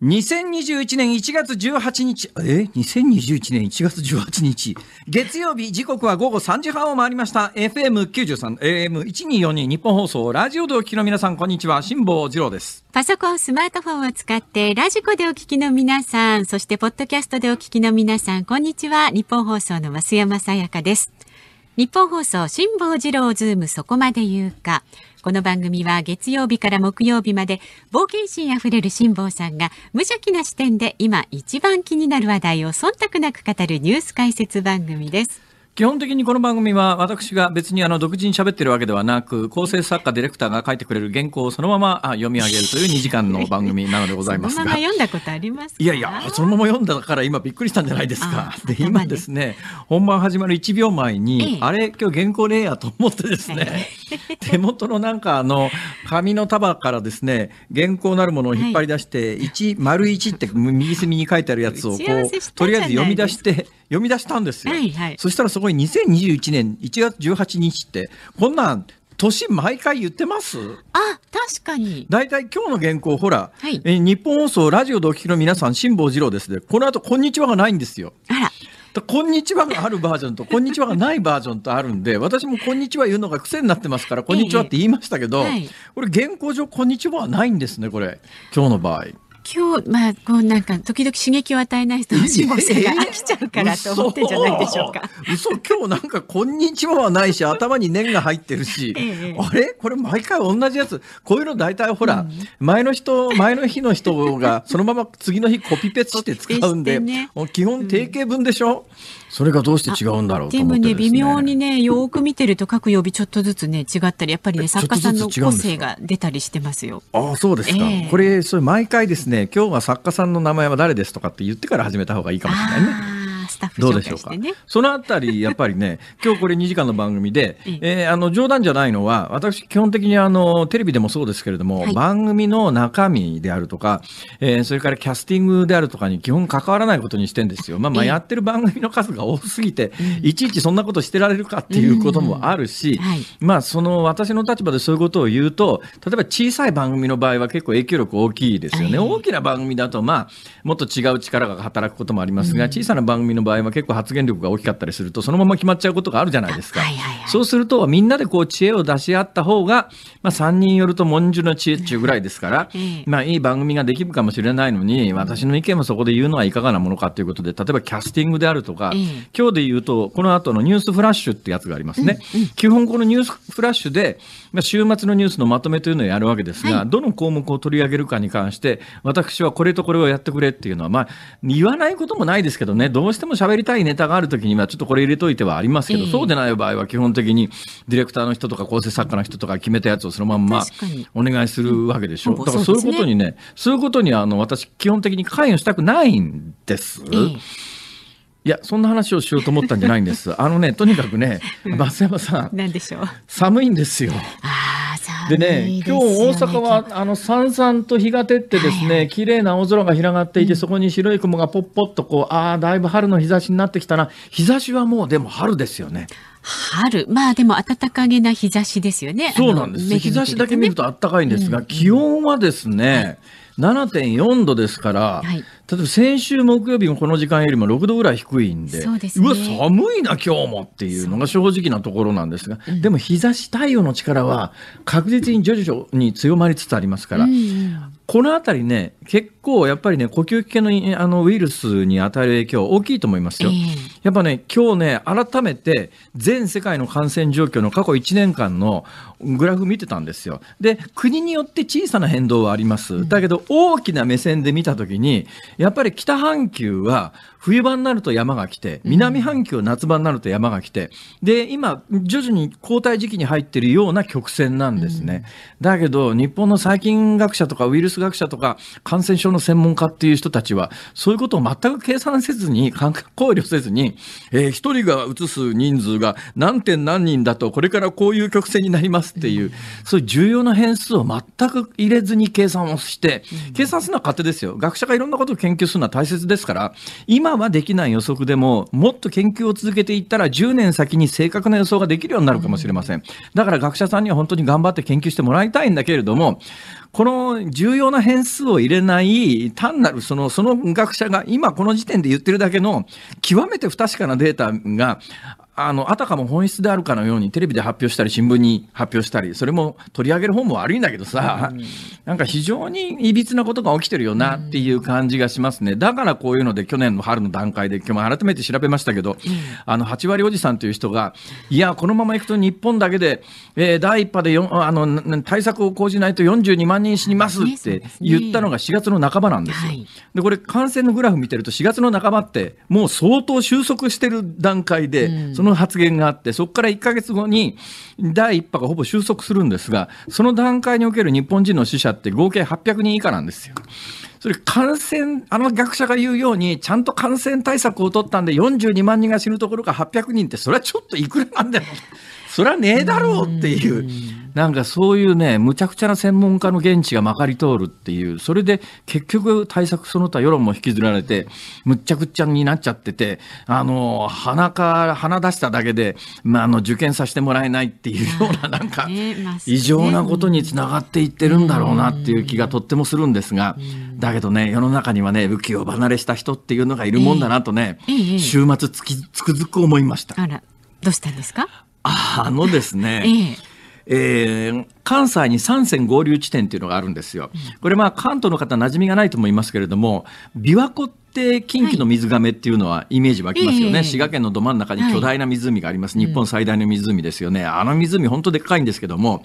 2021年1月18日、え ?2021 年1月18日。月曜日、時刻は午後3時半を回りました。FM93、AM1242 日本放送、ラジオでお聞きの皆さん、こんにちは。辛坊二郎です。パソコン、スマートフォンを使って、ラジコでお聞きの皆さん、そしてポッドキャストでお聞きの皆さん、こんにちは。日本放送の増山さやかです。日本放送、辛坊二郎ズーム、そこまで言うか。この番組は月曜日から木曜日まで冒険心あふれる辛坊さんが無邪気な視点で今一番気になる話題を忖度なく語るニュース解説番組です。基本的にこの番組は私が別にあの独自に喋ってるわけではなく構成作家ディレクターが書いてくれる原稿をそのまま読み上げるという2時間の番組なのでございますが読んだことありますいやいやそのまま読んだから今びっくりしたんじゃないですかで今ですね本番始まる1秒前に、ええ、あれ今日原稿イヤやと思ってですね 手元のなんかあの紙の束からですね原稿なるものを引っ張り出して1、はい、丸1って右隅に書いてあるやつをこうとりあえず読み出して読み出したんですよ、はいはい、そしたらそこに2021年1月18日ってこんなん年毎回言ってますあ確かに大体今日の原稿ほら、はい、え日本放送ラジオでお聞きの皆さん辛坊治郎ですで、ね、この後こんにちはがないんですよあらこんにちはがあるバージョンと、こんにちはがないバージョンとあるんで、私もこんにちは言うのが癖になってますから、こんにちはって言いましたけど、ええはい、これ、原稿上、こんにちははないんですね、これ、今日の場合。今日、まあ、こうなんか、時々刺激を与えないと、志望生が飽きちゃうからと思ってんじゃないでしょうか。嘘、今日なんか、こんにちははないし、頭に念が入ってるし、えあれこれ毎回同じやつ。こういうの大体ほら、うん、前の人、前の日の人が、そのまま次の日コピペして使うんで、ね、基本定型文でしょ、うんそれがどうして違うんだろうで、ね、もね、微妙にね、よく見てると各曜日ちょっとずつね、違ったり、やっぱりね、作家さんの個性が出たりしてますよ。ああ、そうですか。えー、これ、それ毎回ですね、今日は作家さんの名前は誰ですとかって言ってから始めた方がいいかもしれないね。スタッフ紹介してね。そのあたり、やっぱりね、今日これ2時間の番組で、えー、あの冗談じゃないのは、私、基本的にあのテレビでもそうですけれども、はい、番組の中身であるとか、えー、それからキャスティングであるとかに基本関わらないことにしてんですよ。まあ、まあやってる番組の数が多すぎて、いちいちそんなことしてられるかっていうこともあるし、はい、まあ、その私の立場でそういうことを言うと、例えば小さい番組の場合は結構影響力大きいですよね。大きな番組だと、まあ、もっと違う力が働くこともありますが、小さな番組の場合は結構発言力が大きかったりするとそのまま決まっちゃうことがあるじゃないですか、はいはいはい、そうするとみんなでこう知恵を出し合った方が、まあ、3人よると文殊の知恵っちゅうぐらいですから、まあ、いい番組ができるかもしれないのに私の意見もそこで言うのはいかがなものかということで例えばキャスティングであるとか、今日で言うとこの後のニュースフラッシュってやつがありますね、うんうん、基本このニュースフラッシュで、まあ、週末のニュースのまとめというのをやるわけですが、はい、どの項目を取り上げるかに関して私はこれとこれをやってくれっていうのはまあ言わないこともないですけどねどうしても喋りたいネタがあるときには、ちょっとこれ入れといてはありますけど、えー、そうでない場合は基本的にディレクターの人とか構成作家の人とか決めたやつをそのまんまお願いするわけでしょ。うん、だからそういうことにね、そういうことにあの私基本的に関与したくないんです。えーいや、そんな話をしようと思ったんじゃないんです。あのね、とにかくね、増山さん。な、んでしょう。寒いんですよ。でね、今日大阪は、あの、さんさんと日が照ってですね、綺麗な青空が広がっていて、そこに白い雲がぽっぽっとこう、ああ、だいぶ春の日差しになってきたな。日差しはもうでも春ですよね。春、まあでも暖かげな日差しですよね。そうなんです。ね、日差しだけ見ると暖かいんですが、気温はですね、7.4度ですから、はい、例えば先週木曜日もこの時間よりも6度ぐらい低いんで、うでね、うわ、寒いな、今日もっていうのが正直なところなんですが、うん、でも日差し、太陽の力は確実に徐々に強まりつつありますから、うん、この辺りね、結構やっぱりね呼吸器系のあのウイルスに与える影響大きいと思いますよ、えー、やっぱね今日ね改めて全世界の感染状況の過去1年間のグラフ見てたんですよで国によって小さな変動はあります、だけど大きな目線で見た時にやっぱり北半球は冬場になると山が来て南半球夏場になると山が来て、で今徐々に交代時期に入ってるような曲線なんですね、だけど日本の細菌学者とかウイルス学者とか感染症のの専門家っていう人たちは、そういうことを全く計算せずに、考慮せずに、えー、1人が移す人数が何点何人だと、これからこういう曲線になりますっていう、そういう重要な変数を全く入れずに計算をして、計算するのは勝手ですよ。学者がいろんなことを研究するのは大切ですから、今はできない予測でも、もっと研究を続けていったら、10年先に正確な予想ができるようになるかもしれません。だから学者さんには本当に頑張って研究してもらいたいんだけれども、この重要な変数を入れない単なるそのその学者が今この時点で言ってるだけの極めて不確かなデータがあの、あたかも本質であるかのようにテレビで発表したり、新聞に発表したり、それも取り上げる方も悪いんだけどさ、うん、なんか非常にいびつなことが起きてるよなっていう感じがしますね。だからこういうので、去年の春の段階で、今日も改めて調べましたけど、あの、8割おじさんという人が、いや、このままいくと日本だけで、えー、第1波でよあの対策を講じないと42万人死にますって言ったのが4月の半ばなんですよ。で、これ感染のグラフ見てると4月の半ばって、もう相当収束してる段階で、そのの発言があって、そこから1か月後に第1波がほぼ収束するんですが、その段階における日本人の死者って合計800人以下なんですよ。それ感染、あの学者が言うように、ちゃんと感染対策を取ったんで、42万人が死ぬところが800人って、それはちょっといくらなんだよ、それはねえだろうっていう。なんかそういうね、むちゃくちゃな専門家の現地がまかり通るっていう、それで結局対策その他世論も引きずられて、むっちゃくちゃになっちゃってて、あの、鼻から、鼻出しただけで、まあ、あの、受験させてもらえないっていうような、なんか、異常なことにつながっていってるんだろうなっていう気がとってもするんですが、だけどね、世の中にはね、武器を離れした人っていうのがいるもんだなとね、週末つき、つくづく思いました。あら、どうしたんですかあのですね、えー、関西に三線合流地点ていうのがあるんですよ。これまあ関東の方馴染みがないと思いますけれども琵琶湖って近畿の水がめっていうのはイメージ湧きますよね、はい、滋賀県のど真ん中に巨大な湖があります、はい、日本最大の湖ですよね、あの湖本当でっかいんですけども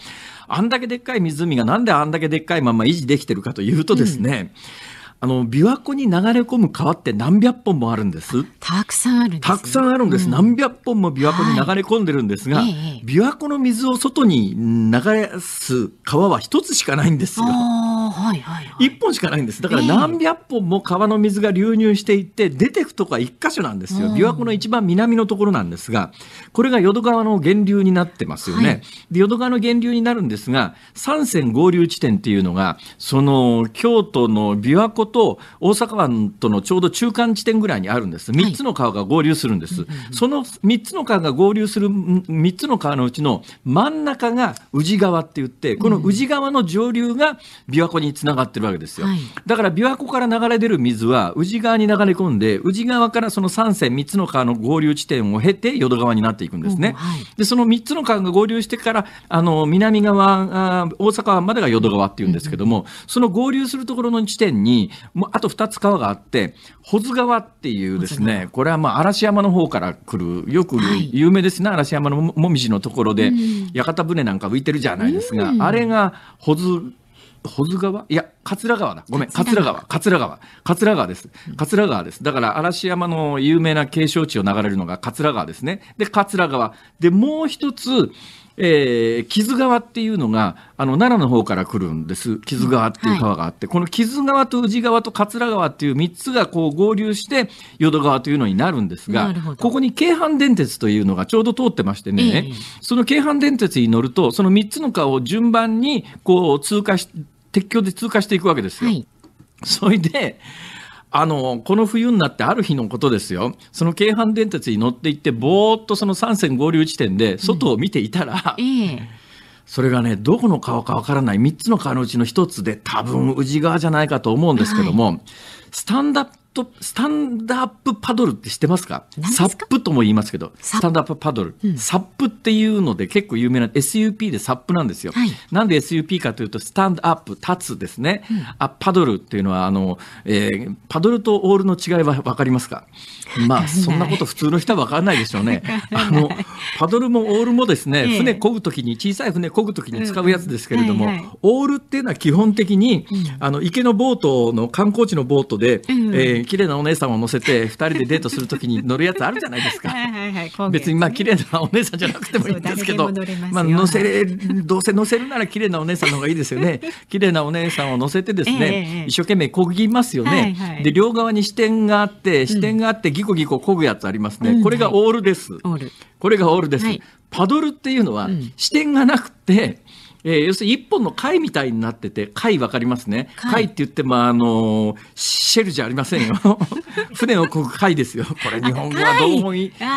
あんだけでっかい湖がなんであんだけでっかいまま維持できてるかというとですね、うんあの琵琶湖に流れ込む川って何百本もあるんです。たくさんあるんです、ね、たくさんあるんです、うん、何百本も琵琶湖に流れ込んでるんですが、はい、琵琶湖の水を外に流れす川は一つしかないんですよ。はいはいはい、本しかないんですだから何百本も川の水が流入していって出てくとか一箇所なんですよ、琵琶湖の一番南のところなんですがこれが淀川の源流になってますよね、はい、で淀川の源流になるんですが三線合流地点っていうのがその京都の琵琶湖と大阪湾とのちょうど中間地点ぐらいにあるんです。3つの川が合流するんです。はい、その3つの川が合流する3つの川のうちの真ん中が宇治川って言って、この宇治川の上流が琵琶湖につながってるわけですよ。はい、だから琵琶湖から流れ出る水は宇治川に流れ込んで、宇治川からその3線3つの川の合流地点を経て淀川になっていくんですね。はい、で、その3つの川が合流してから、あの、南側、大阪湾までが淀川っていうんですけども、その合流するところの地点に、もうあと2つ川があって、保津川っていうですね、これはまあ嵐山の方から来る、よく有名ですね、はい、嵐山のもみじのところで、屋形船なんか浮いてるじゃないですが、あれが保津保津川いや桂川だごめん桂川桂川桂川です桂川ですだから嵐山の有名な景勝地を流れるのが桂川ですねで桂川でもう一つえー、木津川っていうのがあの奈良の方から来るんです木津川っていう川があって、はい、この木津川と宇治川と桂川っていう3つがこう合流して淀川というのになるんですがここに京阪電鉄というのがちょうど通ってましてね、えー、その京阪電鉄に乗るとその3つの川を順番にこう通過し鉄橋で通過していくわけですよ。はい、それであの、この冬になってある日のことですよ。その京阪電鉄に乗っていって、ぼーっとその三線合流地点で外を見ていたら、うんそれがね、どこの川かわからない3つの川のうちの1つで、多分宇治川じゃないかと思うんですけども、はい、スタンダップト、スタンドアップパドルって知ってますかサップとも言いますけど、スタンドアップパドル、うん、サップっていうので結構有名な SUP でサップなんですよ。はい、なんで SUP かというと、スタンドアップ、立つですね。うん、あパドルっていうのは、あの、えー、パドルとオールの違いはわかりますかまあ、そんなこと普通の人はわからないでしょうね。あの、パドルもオールもですね、船漕ぐ時に、小さい船漕ぐ時に使うやつですけれども、オールっていうのは基本的に、あの、池のボートの観光地のボートで、うん、えー綺麗なお姉さんを乗せて二人でデートするときに乗るやつあるじゃないですか はい、別にまあ綺麗なお姉さんじゃなくてもいいんですけどまあ、乗せれどうせ乗せるなら綺麗なお姉さんの方がいいですよね 綺麗なお姉さんを乗せてですね、一生懸命こぎますよね、で両側に支点があって支点があってギコギコこぐやつありますね、これがオールです、はい、これがオールです、パドルっていうのは、支点がなくて、えー、要するに一本の貝みたいになってて、貝わかりますね。貝って言っても、あのー、シェルじゃありませんよ。船の国貝ですよ。これ日本語は同音、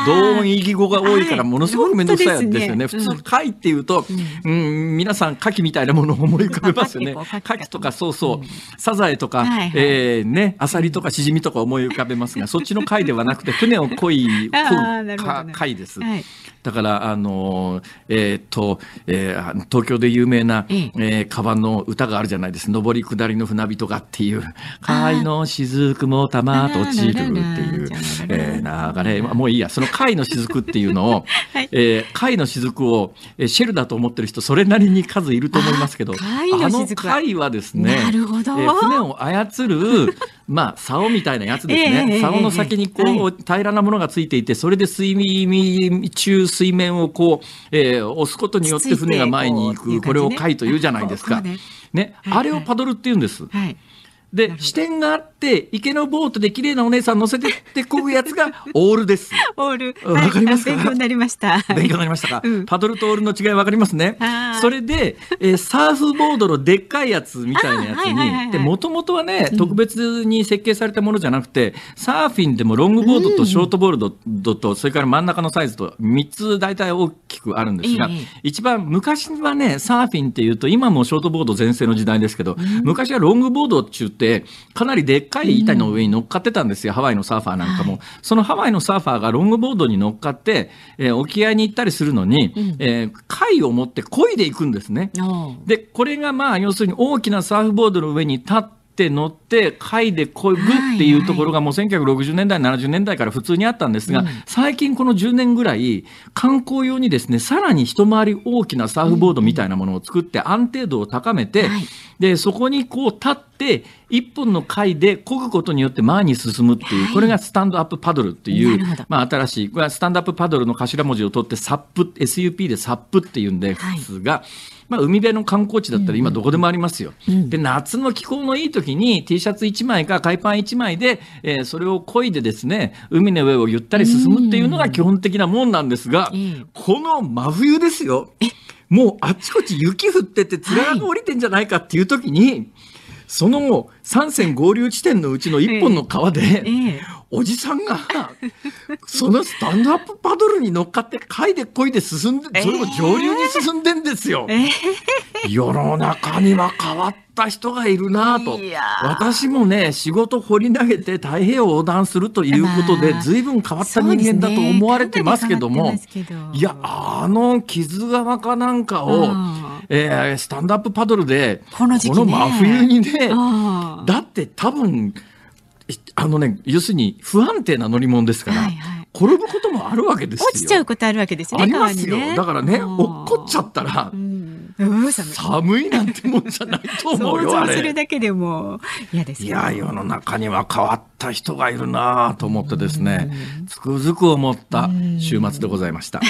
同音異義語が多いから、ものすごく面倒くさいですよね。ね普通、貝って言うと、うん、うん、皆さん牡蠣みたいなものを思い浮かべますよね。牡蠣とか、そうそう、サザエとか、はいはい、えー、ね、アサリとかシジミとか思い浮かべますが、そっちの貝ではなくて、船をこい、こ う、貝です。はいだからあの、えーとえー、東京で有名な、えー、カバンの歌があるじゃないです上り下りの船人がっていう「貝の雫もたまとちる」っていう、えー、流れ、もういいやその貝の雫っていうのを、はいえー、貝の雫をシェルだと思ってる人それなりに数いると思いますけどあの貝はですねなるほど、えー、船を操る まあ、竿みたいなやつですね、えー、竿の先にこう、平らなものがついていてそれで水中水面をこう、えー、押すことによって船が前に行くこれを貝というじゃないですか。ね、あれをパドルって言うんです。はいで視点があって池のボートで綺麗なお姉さん乗せてってこぐやつが オールです。オール。わかります勉強になりました。勉強になりましたか。パドルとオールの違いわかりますね。それで、えー、サーフボードのでっかいやつみたいなやつに、でもとはね特別に設計されたものじゃなくて、サーフィンでもロングボードとショートボードと、それから真ん中のサイズと3つ大体大きくあるんですが、一番昔はねサーフィンっていうと今もショートボード全盛の時代ですけど、昔はロングボードっていう、かなりでっかい板の上に乗っかってたんですよ、うん、ハワイのサーファーなんかも、はい、そのハワイのサーファーがロングボードに乗っかって、えー、沖合に行ったりするのに、うん、えー、貝を持って漕いでいくんですね。で、これがまあ、要するに大きなサーフボードの上に立って、って乗って貝いでこぐっていうところがもう1960年代70年代から普通にあったんですが、最近この10年ぐらい観光用にですねさらに一回り大きなサーフボードみたいなものを作って安定度を高めて、でそこにこう立って一本の貝で漕ぐことによって前に進むっていう、これがスタンドアップパドルっていう、まあ、新しいこれはスタンドアップパドルの頭文字を取って s ップ、SUP でサッ p っていうんですが、まあ、海辺の観光地だったら今どこでもありますよ。うんうん、で夏の気候のいい時に T シャツ1枚か海パン1枚で、えー、それを漕いでですね海の上をゆったり進むっていうのが基本的なもんなんですが、うん、この真冬ですよ。もうあちこち雪降ってて、つらが降りてんじゃないかっていう時に、その三線合流地点のうちの一本の川で、おじさんがそのスタンドアップパドルに乗っかってかいでこいで進んでそれも上流に進んでんですよ。世の中には変わった人がいるなと私もね仕事掘り投げて太平洋横断するということで随分変わった人間だと思われてますけども、いやあの傷川かなんかを、えー、スタンドアップパドルでこの真冬にねだって多分あのね要するに不安定な乗り物ですから、はいはい、転ぶこともあるわけですよ落ちちゃうことあるわけですよね、ね、だからね落っこっちゃったら、うん寒い寒いなんてもんじゃないと思うよ想像するだけでも嫌です、ね、いや世の中には変わった人がいるなと思ってですねつくづく思った週末でございました。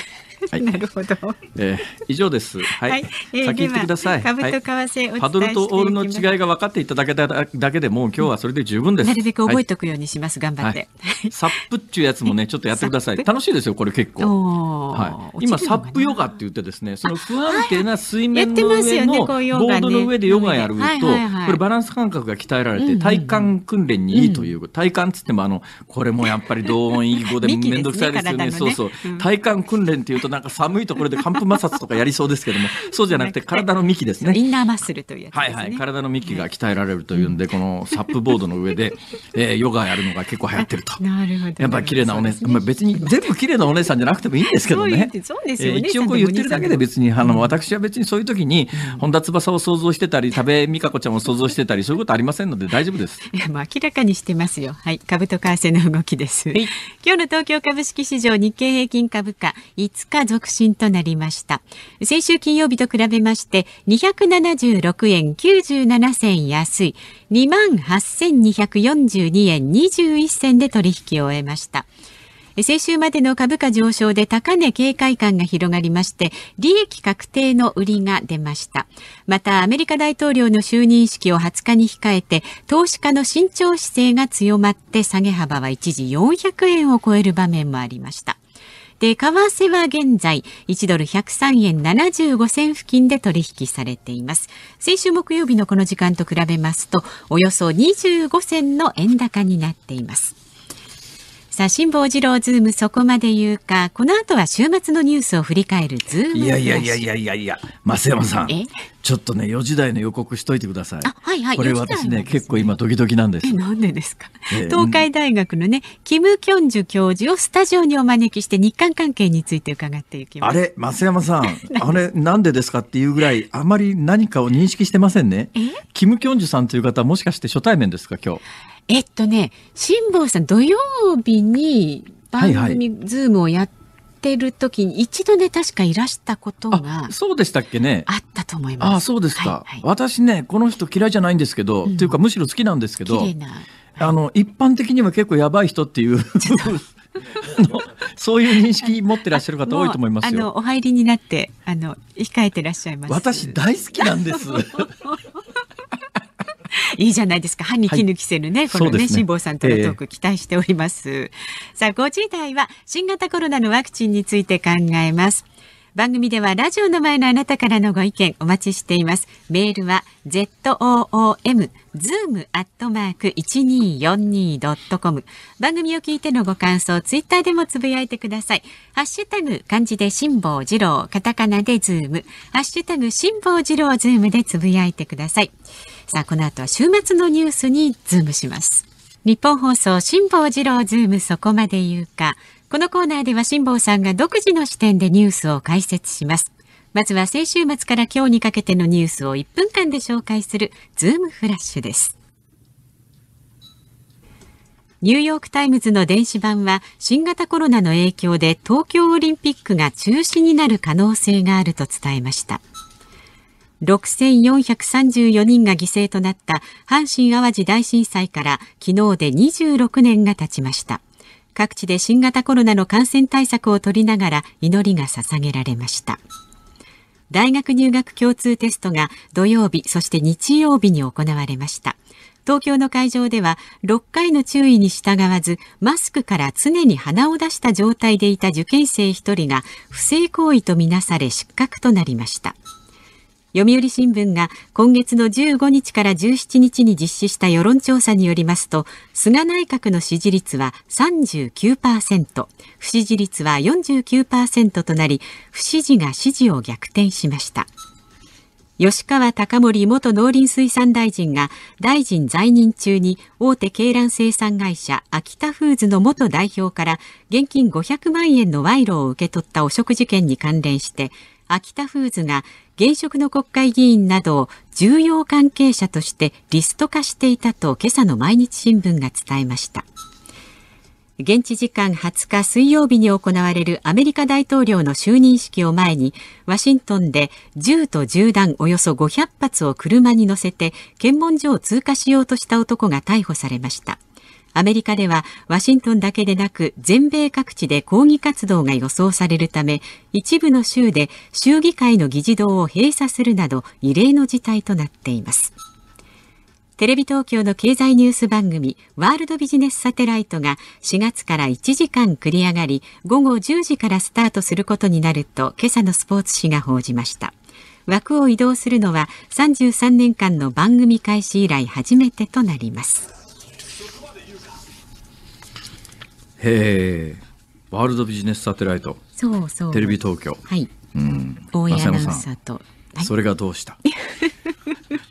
はい、なるほど、えー、以上です。はい、はい、えー、先行ってください。株と為替、はい、パドルとオールの違いが分かっていただけただけでもう今日はそれで十分です。なるべく覚えておくようにします。はい、頑張って。サップっていうやつもねちょっとやってください。楽しいですよこれ結構。はい。今サップヨガって言ってですねその不安定な睡眠面の上のボードの上でヨガやると、これバランス感覚が鍛えられて体幹訓練にいいという、体幹つってもあのこれもやっぱり同音異語で面倒くさいですよねそうそう、体幹訓練っていうとなんか寒いところで寒風摩擦とかやりそうですけども そうじゃなくて体の幹ですねインナーマッスルというはいはい、体の幹が鍛えられるというんで、このサップボードの上で、えー、ヨガやるのが結構流行ってるとなるほどやっぱり綺麗なお姉さん、まあ、別に全部綺麗なお姉さんじゃなくてもいいんですけどねそうですね、一応こう言ってるだけで別にあの私は別にそういう時に、本田翼を想像してたり、多部未華子ちゃんを想像してたり、そういうことありませんので大丈夫です。いや、もう明らかにしてますよ。はい、株と為替の動きです。はい、今日の東京株式市場日経平均株価5日続伸となりました。先週金曜日と比べまして276円97銭安い28,242円21銭で取引を終えました。先週までの株価上昇で高値警戒感が広がりまして、利益確定の売りが出ました。また、アメリカ大統領の就任式を20日に控えて、投資家の慎重姿勢が強まって、下げ幅は一時400円を超える場面もありました。で、為替は現在、1ドル103円75銭付近で取引されています。先週木曜日のこの時間と比べますと、およそ25銭の円高になっています。さあ辛坊治郎ズームそこまで言うかこの後は週末のニュースを振り返るズームいやいやいやいやいやいや増山さんちょっとね4時台の予告しといてくださいはいはいこれ私ね、ね、結構今ドキドキなんですなんでですか、えー、東海大学のねキム・キョンジュ教授をスタジオにお招きして日韓関係について伺っていきますあれ増山さん あれなんでですかっていうぐらいあまり何かを認識してませんねキム・キョンジュさんという方もしかして初対面ですか今日えっとね、辛坊さん、土曜日に番組、はズームをやってる時に、一度ね、確かいらしたことが。そうでしたっけね。あったと思います。あ、そうですか、はいはい、私ね、この人嫌いじゃないんですけど、うん、というかむしろ好きなんですけど、はい、あの、一般的には結構やばい人っていう。そう いう認識持ってらっしゃる方多いと思いますよ。あのお入りになってあの控えてらっしゃいます。私大好きなんです。いいじゃないですか。歯に衣着せぬね、はい、このね、辛、ね、坊さんとのトーク期待しております。さあ、5時台は新型コロナのワクチンについて考えます。番組ではラジオの前のあなたからのご意見お待ちしています。メールは zoom 1 2 4 2アットマーク一二四二ドットコム。番組を聞いてのご感想、ツイッターでもつぶやいてください。ハッシュタグ漢字で辛坊治郎、カタカナでズーム、ハッシュタグ辛坊治郎ズームでつぶやいてください。さあ、この後は週末のニュースにズームします。日本放送、辛坊治郎ズームそこまで言うか。このコーナーでは辛坊さんが独自の視点でニュースを解説します。まずは先週末から今日にかけてのニュースを1分間で紹介するズームフラッシュです。ニューヨークタイムズの電子版は新型コロナの影響で東京オリンピックが中止になる可能性があると伝えました。6434人が犠牲となった阪神・淡路大震災から昨日で26年が経ちました各地で新型コロナの感染対策を取りながら祈りが捧げられました大学入学共通テストが土曜日そして日曜日に行われました東京の会場では6回の注意に従わずマスクから常に鼻を出した状態でいた受験生1人が不正行為とみなされ失格となりました読売新聞が今月の15日から17日に実施した世論調査によりますと、菅内閣の支持率は39%、不支持率は49%となり、不支持が支持を逆転しました。吉川貴盛元農林水産大臣が大臣在任中に大手鶏卵生産会社秋田フーズの元代表から現金500万円の賄賂を受け取った汚職事件に関連して秋田フーズが現職の国会議員などを重要関係者としてリスト化していたと今朝の毎日新聞が伝えました現地時間20日水曜日に行われるアメリカ大統領の就任式を前にワシントンで銃と銃弾およそ500発を車に乗せて検問所を通過しようとした男が逮捕されましたアメリカではワシントンだけでなく全米各地で抗議活動が予想されるため一部の州で州議会の議事堂を閉鎖するなど異例の事態となっていますテレビ東京の経済ニュース番組ワールドビジネスサテライトが4月から1時間繰り上がり午後10時からスタートすることになると今朝のスポーツ紙が報じました枠を移動するのは33年間の番組開始以来初めてとなりますへえワールドビジネスサテライトそうそうテレビ東京はい、うん、大山アナウンサーと、それがどうした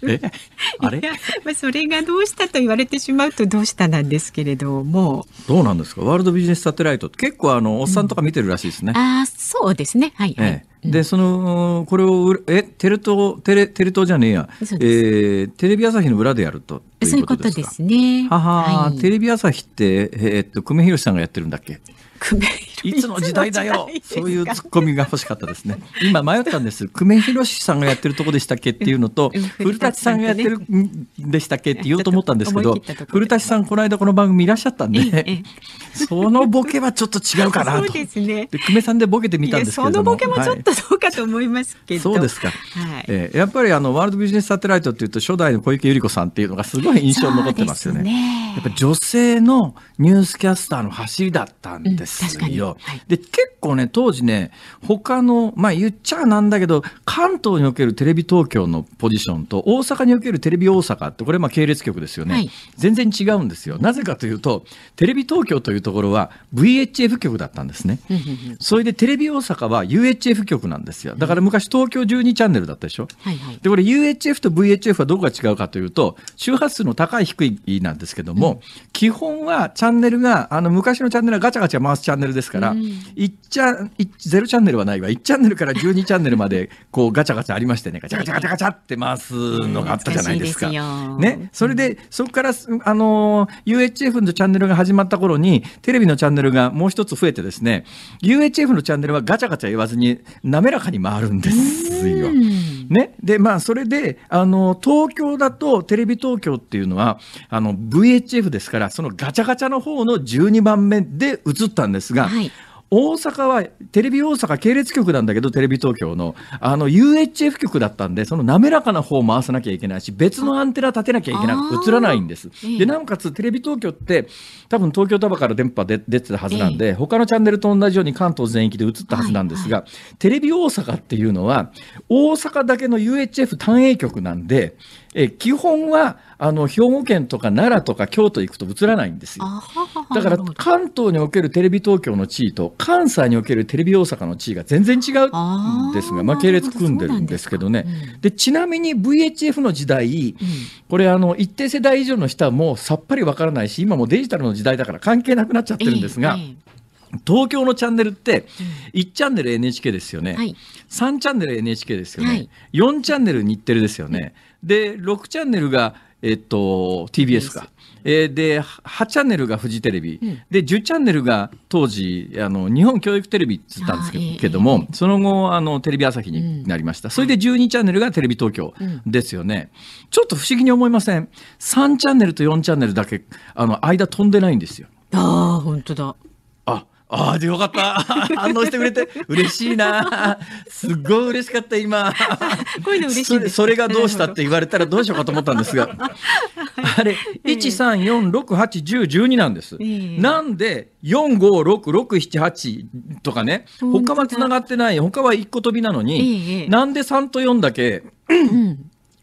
え あれまあ、それがどうしたと言われてしまうとどうしたなんですけれどもどうなんですかワールドビジネスサテライトって結構あのおっさんとか見てるらしいですね、うん、あそうですねはい、はいええ、でそのこれをえテレ東テレテレ東じゃねえや、えー、テレビ朝日の裏でやるとそういうことですねはは、はい、テレビ朝日って、えー、っと久米宏さんがやってるんだっけ久米いつの時代だよそういう突っ込みが欲しかったですね今迷ったんです久米宏さんがやってるとこでしたっけっていうのと古舘さんがやってるんでしたっけって言おうと思ったんですけど古舘さんこの間この番組いらっしゃったんでそのボケはちょっと違うかなとそうですねで久米さんでボケてみたんですけどそのボケもちょっとどうかと思いますけど、そうですか、はいえやっぱりあのワールドビジネスサテライトっていうと初代の小池百合子さんっていうのがすごい印象に残ってますよねやっぱ女性のニュースキャスターの走りだったんですよ、はい、で、結構ね、当時ね、他の、まあ言っちゃなんだけど、関東におけるテレビ東京のポジションと、大阪におけるテレビ大阪って、これまあ系列局ですよね、はい。全然違うんですよ。なぜかというと、テレビ東京というところは VHF 局だったんですね。それでテレビ大阪は UHF 局なんですよ。だから昔東京12チャンネルだったでしょ。はいはい、で、これ UHF と VHF はどこが違うかというと、周波数の高い低いなんですけども、うん、基本はチャンネルが、あの昔のチャンネルはガチャガチャ回すチャンネルですから、から、うん、チャン0チャンネルはないわ1チャンネルから12チャンネルまでこうガチャガチャありましてねガチャガチャガチャガチャって回すのがあったじゃないですか。ね、それでそこから、あの UHF のチャンネルが始まった頃にテレビのチャンネルがもう一つ増えてですね UHF のチャンネルはガチャガチャ言わずに滑らかに回るんですよ。ね、でまあそれであの東京だとテレビ東京っていうのはあの VHF ですからそのガチャガチャの方の12番目で映ったんですが、はい、大阪はテレビ大阪系列局なんだけどテレビ東京のあの UHF 局だったんでその滑らかな方を回さなきゃいけないし別のアンテナ立てなきゃいけない映らないんです、でなおかつテレビ東京って多分東京タワーから電波で出てたはずなんで、えー、他のチャンネルと同じように関東全域で映ったはずなんですが、はいはい、テレビ大阪っていうのは大阪だけの UHF 単営局なんでえ基本はあの兵庫県とか奈良とか京都行くと映らないんですよだから関東におけるテレビ東京の地位と関西におけるテレビ大阪の地位が全然違うんですがまあ、系列組んでるんですけどね、うん、でちなみに VHF の時代、これあの一定世代以上の人はもうさっぱりわからないし今もデジタルの時代だから関係なくなっちゃってるんですが。えーえー東京のチャンネルって1チャンネル NHK ですよね、はい、3チャンネル NHK ですよね、はい、4チャンネル日テレですよね、で、6チャンネルが、えっと、TBS か。えで、8チャンネルがフジテレビ、うん、で、10チャンネルが当時、あの、日本教育テレビって言ったんですけども、その後、あの、テレビ朝日になりました。うん、それで12チャンネルがテレビ東京ですよね、うん、ちょっと不思議に思いません ?3 チャンネルと4チャンネルだけ、あの、間飛んでないんですよ。ああ、本当だ。あ、ああ、でよかった。反応してくれて嬉しいな。すっごい嬉しかった、今。こういうの嬉しいそれ。それがどうしたって言われたらどうしようかと思ったんですが。あれ、134681012なんです。えー、なんで、456678とかね、他は繋がってない、他は1個飛びなのに、えー、なんで3と4だけ、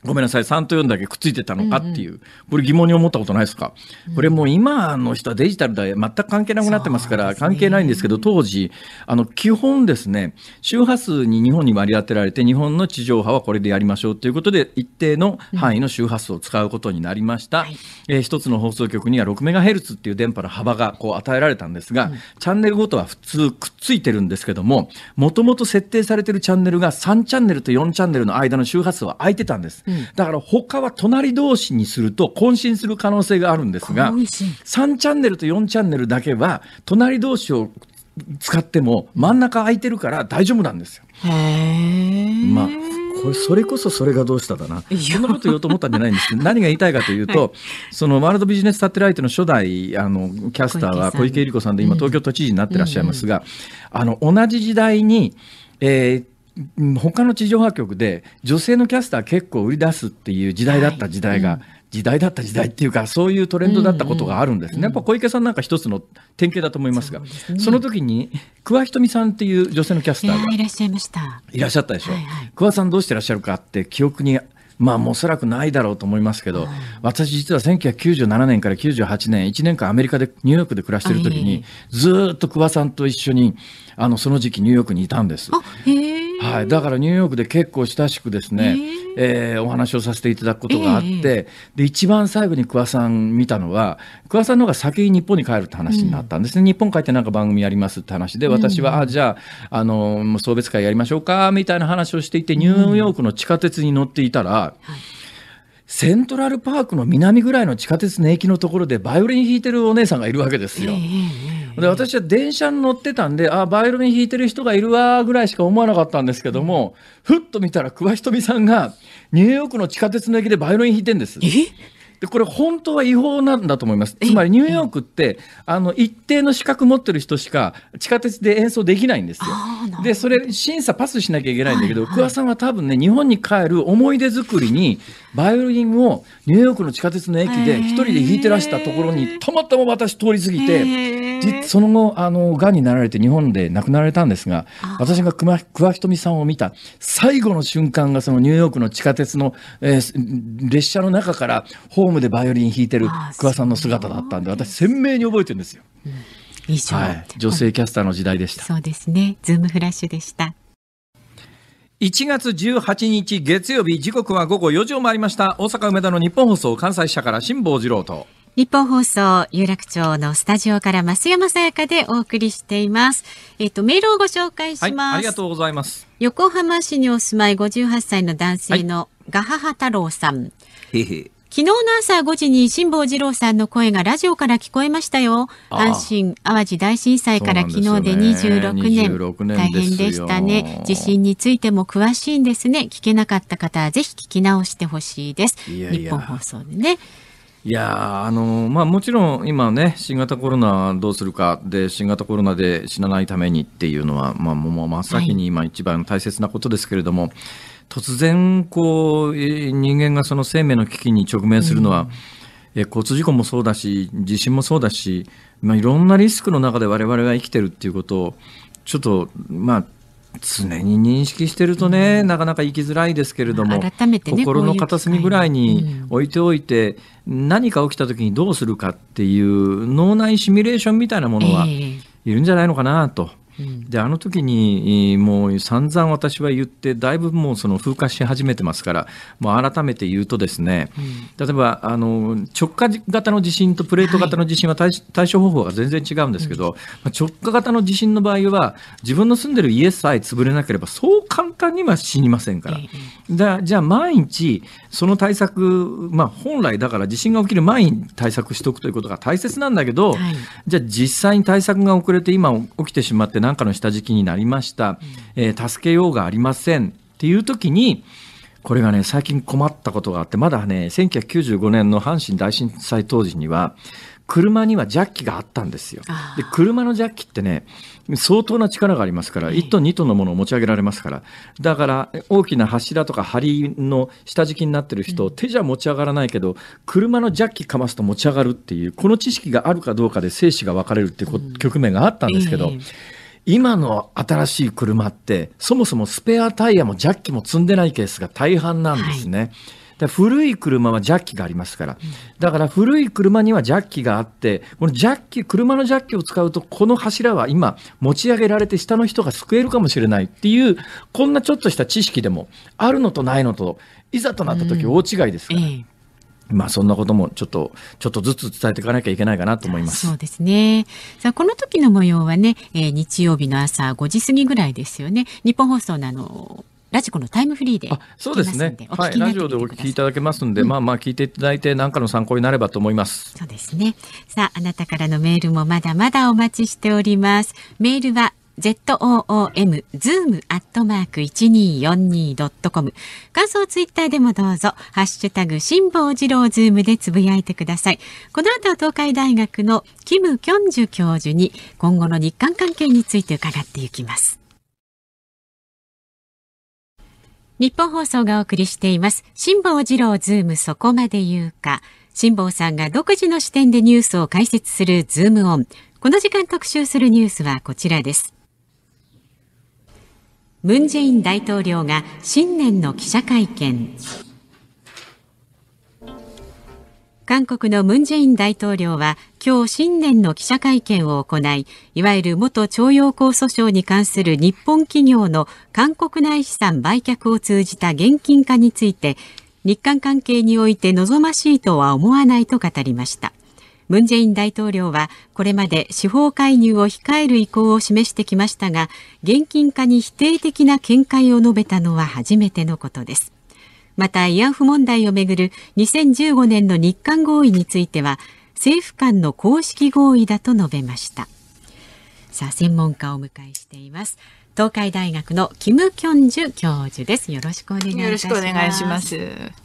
ごめんなさい、3と4だけくっついてたのかっていう、うんうん、これ疑問に思ったことないですか、これもう今の人はデジタルで全く関係なくなってますから、関係ないんですけど、当時、あの、基本ですね、周波数に日本に割り当てられて、日本の地上波はこれでやりましょうということで、一定の範囲の周波数を使うことになりました。うんえー、一つの放送局には6メガヘルツっていう電波の幅がこう与えられたんですが、うん、チャンネルごとは普通くっついてるんですけども、もともと設定されてるチャンネルが3チャンネルと4チャンネルの間の周波数は空いてたんです。だから他は隣同士にすると渾身する可能性があるんですが、3チャンネルと4チャンネルだけは、隣同士を使っても真ん中空いてるから大丈夫なんですよ。まあこれそれこそそれがどうしただなそんなこと言おうと思ったんじゃないんですけど 何が言いたいかというと、はい、そのワールドビジネスサテライトの初代あのキャスターは小池百合子さんで今東京都知事になってらっしゃいますが、うんうん、あの同じ時代に、えー、他の地上波局で女性のキャスター結構売り出すっていう時代だった時代が、はいうん時代だった時代っていうかそういうトレンドだったことがあるんですね、うんうん、やっぱ小池さんなんか一つの典型だと思いますがそ、ね,、の時に桑ひとみさんっていう女性のキャスターが、いらっしゃいましたいらっしゃったでしょ、はいはい、桑さんどうしてらっしゃるかって記憶にまあおそらくないだろうと思いますけど、私実は1997年から98年1年間アメリカでニューヨークで暮らしてる時に、ずっと桑さんと一緒にあのその時期ニューヨークにいたんです。はい、だからニューヨークで結構親しくですね、えー、お話をさせていただくことがあって、で一番最後に桑さん見たのは桑さんの方が先に日本に帰るって話になったんですね、うん、日本帰ってなんか番組やりますって話で私は、うん、あじゃああの送別会やりましょうかみたいな話をしていてニューヨークの地下鉄に乗っていたら。うんはいセントラルパークの南ぐらいの地下鉄の駅のところでバイオリン弾いてるお姉さんがいるわけですよ。で私は電車に乗ってたんであバイオリン弾いてる人がいるわぐらいしか思わなかったんですけどもふっと見たら桑ひとみさんがニューヨークの地下鉄の駅でバイオリン弾いてんです。でこれ本当は違法なんだと思います。つまりニューヨークって、あの一定の資格持ってる人しか地下鉄で演奏できないんですよ。でそれ審査パスしなきゃいけないんだけど、桑、はいはい、さんは多分ね日本に帰る思い出作りにバイオリンをニューヨークの地下鉄の駅で一人で弾いてらしたところにたまたま私通り過ぎて。その後あのがんになられて日本で亡くなられたんですが私が桑美さんを見た最後の瞬間がそのニューヨークの地下鉄の、えー、列車の中からホームでバイオリン弾いてる桑さんの姿だったんで私鮮明に覚えてるんですよ。うん以上、はい、女性キャスターの時代でした。そうですね。ズームフラッシュでした。1月18日月曜日時刻は午後4時を回りました大阪梅田の日本放送関西社から辛坊治郎と日本放送有楽町のスタジオから増山さやかでお送りしています。えっ、ー、とメールをご紹介します、はい、ありがとうございます。横浜市にお住まい58歳の男性のガハハ太郎さん。はい、昨日の朝5時に辛坊治郎さんの声がラジオから聞こえましたよ。阪神・淡路大震災から昨日で26年。26年大変でしたね。地震についても詳しいんですね。聞けなかった方はぜひ聞き直してほしいです。いやいや日本放送でね。いやあのまあ、もちろん今ね、新型コロナどうするかで、新型コロナで死なないためにっていうのは、まあ、もう真っ先に今、一番大切なことですけれども、はい、突然こう、人間がその生命の危機に直面するのは、うん、え交通事故もそうだし、地震もそうだし、まあ、いろんなリスクの中で我々が生きてるっていうことを、ちょっと、まあ、常に認識してるとね、うん、なかなか生きづらいですけれども、ね、心の片隅ぐらいに置いておいて、うん、何か起きた時にどうするかっていう脳内シミュレーションみたいなものは、いるんじゃないのかなと。であの時にもう散々私は言ってだいぶもうその風化し始めてますからもう改めて言うとですね、うん、例えばあの直下型の地震とプレート型の地震は対はい、対処方法が全然違うんですけど、うん、直下型の地震の場合は自分の住んでる家さえ潰れなければそう簡単には死にませんから。だじゃあ毎日その対策、まあ、本来だから地震が起きる前に対策しておくということが大切なんだけど、はい、じゃあ実際に対策が遅れて今起きてしまって何なんかの下敷きになりました、えー、助けようがありませんっていう時にこれがね最近困ったことがあってまだね1995年の阪神大震災当時には車にはジャッキがあったんですよ。で車のジャッキってね相当な力がありますから1トン2トンのものを持ち上げられますからだから大きな柱とか梁の下敷きになってる人、手じゃ持ち上がらないけど車のジャッキかますと持ち上がるっていうこの知識があるかどうかで生死が分かれるっていう、局面があったんですけど。えー今の新しい車って、そもそもスペアタイヤもジャッキも積んでないケースが大半なんですね。はい古い車はジャッキがありますから、だから古い車にはジャッキがあって、このジャッキ、車のジャッキを使うと、この柱は今、持ち上げられて下の人が救えるかもしれないっていう、こんなちょっとした知識でも、あるのとないのと、いざとなった時大違いですから。うんえまあ、そんなこともちょっとちょっとずつ伝えていかなきゃいけないかなと思います。そうですね。さあこの時の模様はね、えー、日曜日の朝5時過ぎぐらいですよね。日本放送のあのラジコのタイムフリーでそうですね。はい、ラジオでお聞きいただけますんで、うん、まあまあ聞いていただいて何かの参考になればと思います。そうですね。さああなたからのメールもまだまだお待ちしております。メールは ZOOM、zoom、アットマーク 1242.com。感想ツイッターでもどうぞ、ハッシュタグ、辛坊二郎ズームでつぶやいてください。この後は東海大学のキム・キョンジュ教授に、今後の日韓関係について伺っていきます。日本放送がお送りしています。辛坊二郎ズームそこまで言うか。辛坊さんが独自の視点でニュースを解説するズームオン。この時間特集するニュースはこちらです。ムン・ジェイン大統領が新年の記者会見韓国のムン・ジェイン大統領は今日新年の記者会見を行いいわゆる元徴用工訴訟に関する日本企業の韓国内資産売却を通じた現金化について日韓関係において望ましいとは思わないと語りましたムン・ジェイン大統領はこれまで司法介入を控える意向を示してきましたが現金化に否定的な見解を述べたのは初めてのことですまた慰安婦問題をめぐる2015年の日韓合意については政府間の公式合意だと述べましたさあ専門家をお迎えしています東海大学のキム・キョンジュ教授です。よろしくお願いします。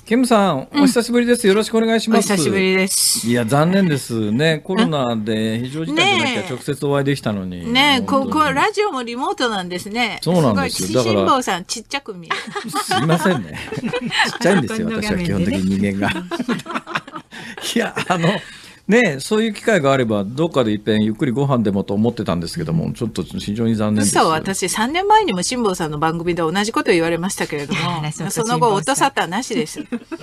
キムさん、お久しぶりです。よろしくお願いします。久しぶりです。いや、残念ですね。コロナで非常事態じゃなきゃ直接お会いできたのに。ねここ、ラジオもリモートなんですね。そうなんですよ。だから。さん、ちっちゃく見すみませんね。ちっちゃいんですよ。私は基本的に人間が。いや、あの、ね、そういう機会があれば、どっかでいっぺんゆっくりご飯でもと思ってたんですけども、ちょっと非常に残念です私、3年前にも辛坊さんの番組で同じこと言われましたけれども、その後、音沙汰なしです。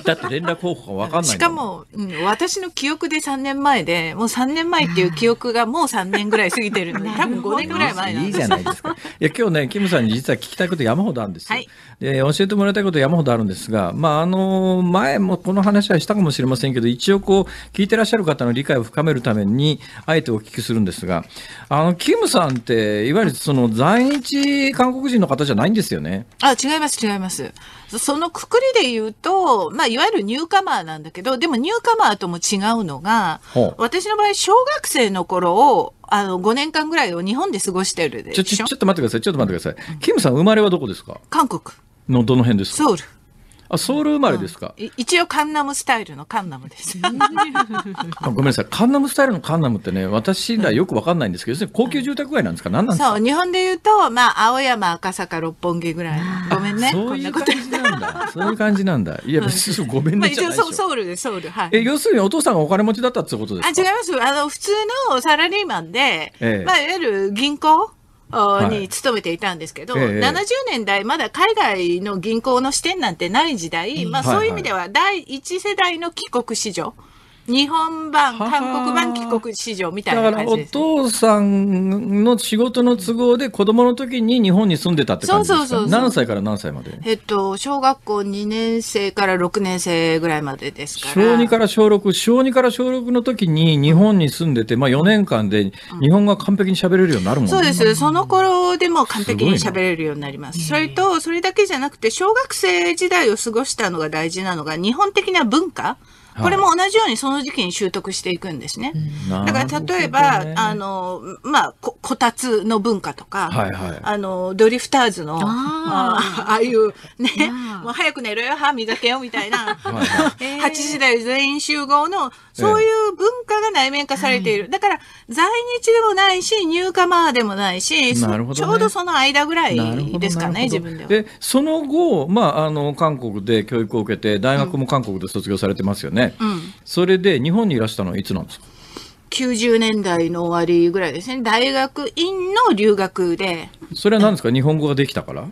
だって連絡方法が分かんないしかも、うん、私の記憶で3年前で、もう3年前っていう記憶がもう3年ぐらい過ぎてるので、多分5年ぐらい前なんです。いいじゃないですか。いや、今日ね、キムさんに実は聞きたいこと山ほどあるんですよ。はい、で教えてもらいたいこと山ほどあるんですが、まあ、あの、前もこの話はしたかもしれませんけど、一応こう、聞いてらっしゃる方の理解を深めるために、あえてお聞きするんですが、あの、キムさんって、いわゆるその在日韓国人の方じゃないんですよね。あ、違います、違います。そのくくりで言うと、まあ、いわゆるニューカマーなんだけど、でもニューカマーとも違うのが、私の場合、小学生の頃を、あの、5年間ぐらいを日本で過ごしてるでしょ。ちょ、ちょ、ちょっと待ってください、ちょっと待ってください。キムさん、生まれはどこですか韓国。のどの辺ですかソウル。あソウル生まれですか、うん、一応カンナムスタイルのカンナムですあごめんなさいカンナムスタイルのカンナムってね私らよくわかんないんですけど、うん、高級住宅街なんですか何なんですかそう日本でいうと、まあ、青山赤坂六本木ぐらいごめんねそういう感じなんだそういう感じなんだ いや別にごめんね、まあ、一応ソウルでソウルはいえ要するにお父さんがお金持ちだったってことですかあ違いますあの普通のサラリーマンで、ええ、まあ、いわゆる銀行に勤めていたんですけど、はい、ええ、70年代、まだ海外の銀行の支店なんてない時代、まあ、そういう意味では第一世代の帰国子女。はい日本版、韓国版帰国子女みたいな感じです、お父さんの仕事の都合で子供の時に日本に住んでたって感じですかそうそうそう何歳から何歳までえっと、小学校2年生から6年生ぐらいまでですから。小2から小6、小2から小6の時に日本に住んでて、まあ4年間で日本が完璧に喋れるようになるもん、ねうん、そうです。その頃でも完璧に喋れるようになります。すそれと、それだけじゃなくて、小学生時代を過ごしたのが大事なのが、日本的な文化。これも同じようにその時期に習得していくんですね。だから例えば、ね、あの、まあこ、こたつの文化とか、はいはい、あの、ドリフターズの、あ、まあ、ああいうね、もう早く寝ろよ、歯磨けよ、みたいな、は えー、8時台全員集合の、そういう文化が内面化されている。えー、だから、在日でもないし、入荷までもないし、ね、ちょうどその間ぐらいですかね、自分では。で、その後、まあ、あの、韓国で教育を受けて、大学も韓国で卒業されてますよね。うんね、うん、それで日本にいらしたのはいつなんですか90年代の終わりぐらいですね大学院の留学でそれは何ですか、日本語ができたから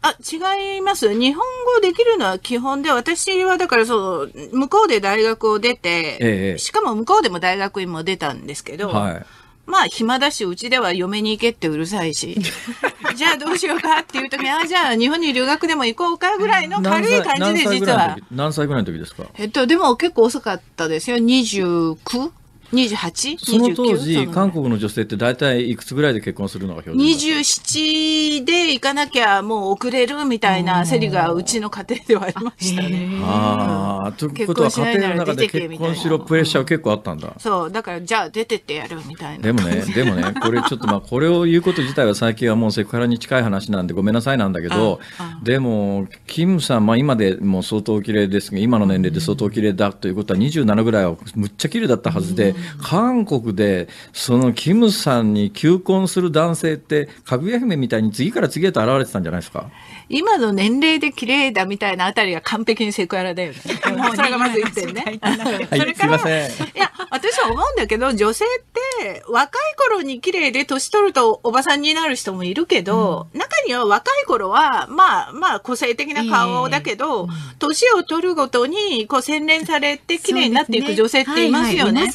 あ、違います。日本語できるのは基本で、私はだからそう、向こうで大学を出て、ええ、しかも向こうでも大学院も出たんですけど、はい、まあ暇だし、うちでは嫁に行けってうるさいし、じゃあどうしようかっていうとき、あじゃあ日本に留学でも行こうかぐらいの軽い感じで実は。何歳ぐらいの時ですかえっと、でも結構遅かったですよ。29? 28? その当時、韓国の女性って大体いくつぐらいで結婚するのが標準 ?27 で行かなきゃもう遅れるみたいなセリがうちの家庭ではありましたね。ああ、ということは家庭の中で結婚しろプレッシャー結構あったんだ。そう、だからじゃあ出てってやるみたいな。でもね、でもね、これちょっとまあこれを言うこと自体は最近はもうセクハラに近い話なんでごめんなさいなんだけど、でも、キムさん、まあ今でも相当綺麗ですが、今の年齢で相当綺麗だということは27ぐらいはむっちゃ綺麗だったはずで、韓国でそのキムさんに求婚する男性ってかぐや姫みたいに次から次へと現れてたんじゃないですか。今の年齢で綺麗だみたいなあたりが完璧にセクハラだよね。もうそれがまず一点ね。それから、いや、私は思うんだけど、女性って若い頃に綺麗で年取るとおばさんになる人もいるけど、うん、中には若い頃は、まあまあ個性的な顔だけど、年、えー、を取るごとにこう洗練されて綺麗になっていく女性っていますよね。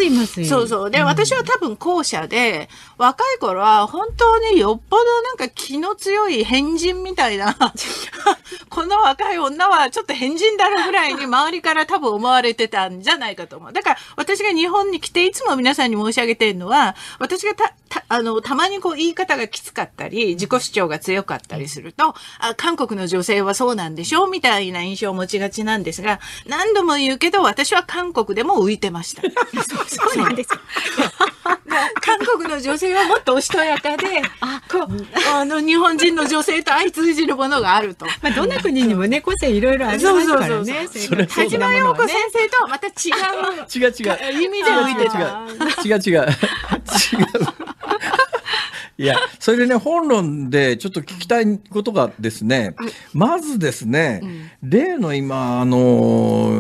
そうそう。で、私は多分後者で、若い頃は本当によっぽどなんか気の強い変人みたいな、この若い女はちょっと変人だろぐらいに周りから多分思われてたんじゃないかと思う。だから私が日本に来ていつも皆さんに申し上げてるのは、私がた、た、あの、たまにこう言い方がきつかったり、自己主張が強かったりすると、あ、韓国の女性はそうなんでしょうみたいな印象を持ちがちなんですが、何度も言うけど私は韓国でも浮いてました。そうなんですよ。韓国の女性はもっとおしとやかで、あこうあの日本人の女性と相通じるものががあると。まあ、どんな国にもね、個性いろいろありますからね。田島陽子先生とまた違う。違う違う。意味で違う違う。違う違う。違う。いや、それでね、本論でちょっと聞きたいことがですね、まずですね、うん、例の今、あの、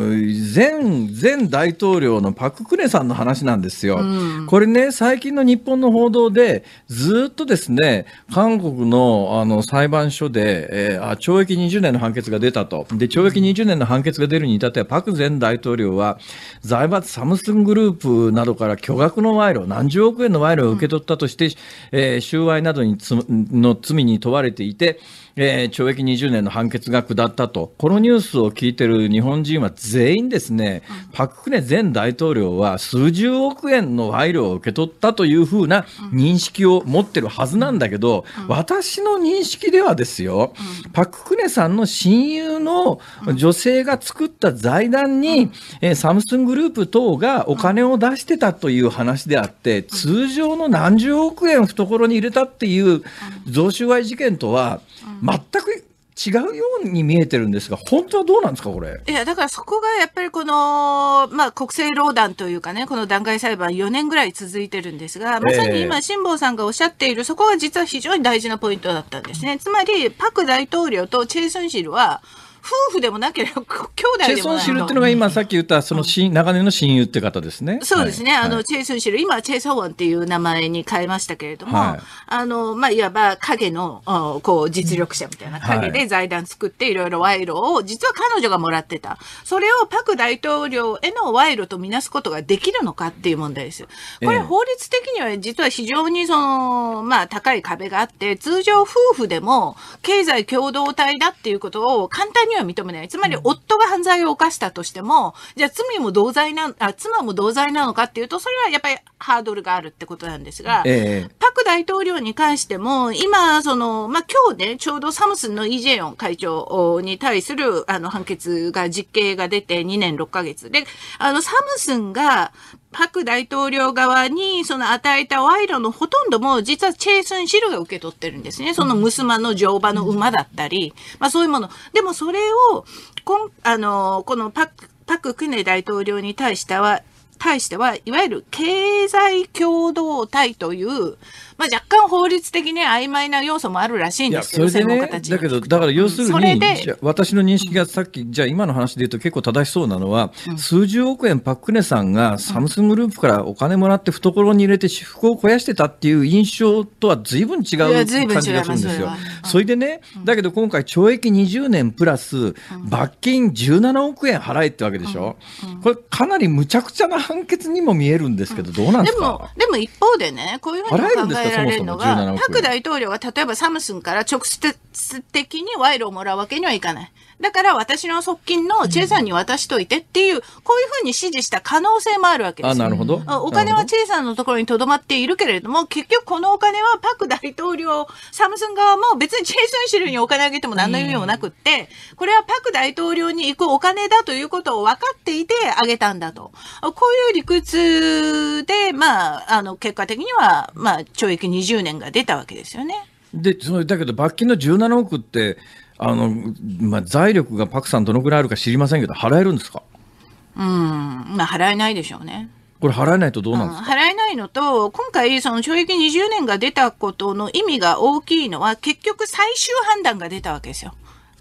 前、前大統領のパククネさんの話なんですよ。うん、これね、最近の日本の報道で、ずっとですね、韓国のあの裁判所で、えー、あ、懲役20年の判決が出たと。で、懲役20年の判決が出るに至っては、パク前大統領は、財閥サムスングループなどから巨額の賄賂、何十億円の賄賂を受け取ったとして、うん、えー収賄などにの罪に問われていて、えー、懲役20年の判決が下ったと、このニュースを聞いてる日本人は全員ですね、パク・クネ前大統領は数十億円の賄賂を受け取ったというふうな認識を持ってるはずなんだけど、私の認識ではですよ、パク・クネさんの親友の女性が作った財団に、えー、サムスングループ等がお金を出してたという話であって、通常の何十億円懐に入れたっていう贈収賄事件とは、全く違うように見えてるんですが、本当はどうなんですか、これ。いや、だからそこがやっぱりこの、まあ、国政労団というかね、この弾劾裁判4年ぐらい続いてるんですが、まさに今、辛坊さんがおっしゃっている、そこが実は非常に大事なポイントだったんですね。つまり、パク大統領とチェスンシルは、夫婦でもなければ、兄弟でもない。チェ・ソンシルっていうのが今さっき言った、その親、うん、長年の親友って方ですね。そうですね。はい、あの、チェ・ソンシル、今、チェ・ソンっていう名前に変えましたけれども、はい、あの、まあ、いわば影の、こう、実力者みたいな影で財団作って、いろいろ賄賂を、実は彼女がもらってた。それをパク大統領への賄賂とみなすことができるのかっていう問題です。これ、法律的には実は非常にその、まあ、高い壁があって、通常夫婦でも経済共同体だっていうことを簡単には認めない。つまり、夫が犯罪を犯したとしても、じゃあ罪も同罪な、あ、妻も同罪なのかっていうと、それはやっぱりハードルがあるってことなんですが、ええ、パク大統領に関しても、今、その、まあ、今日ね、ちょうどサムスンのイ・ジェヨン会長に対する、あの、判決が、実刑が出て2年6ヶ月。で、あの、サムスンが、パク大統領側にその与えた賄賂のほとんども実はチェイスン・シルが受け取ってるんですね。その娘の乗馬の馬だったり、まあそういうもの。でもそれれをこん、あの、このパク、パク・クネ大統領に対しては、対しては、いわゆる経済共同体という、まあ、若干法律的に曖昧な要素もあるらしいんですけど、ね、だけど、だから要するに、私の認識がさっき、じゃあ今の話で言うと結構正しそうなのは、うん、数十億円パックネさんがサムスングループからお金もらって懐に入れて私服を肥やしてたっていう印象とは随分違う感じがするんですよ。そそれでね、うん、だけど今回懲役20年プラス罰金17億円払えってわけでしょ。うこれかなり無茶苦茶な判決にも見えるんですけど、どうなんですか、でも、でも一方でね、こういうふうに考えられるのが、パク大統領は例えばサムスンから直接的に賄賂をもらうわけにはいかない。だから私の側近のチェさんに渡しといてっていう、こういうふうに指示した可能性もあるわけです。あ、なるほど。お金はチェさんのところに留まっているけれども、結局このお金はパク大統領、サムスン側も別にチェ・ソンシルにお金あげても何の意味もなくって、これはパク大統領に行くお金だということを分かっていてあげたんだと。こういう理屈で、まあ、あの、結果的には、まあ、懲役20年が出たわけですよね。で、その、だけど罰金の17億って、あの、まあ、財力がパクさんどのぐらいあるか知りませんけど、払えるんですかうん、まあ、払えないでしょうね。これ払えないとどうなんですか、うん、払えないのと、今回、その懲役20年が出たことの意味が大きいのは、結局最終判断が出たわけですよ。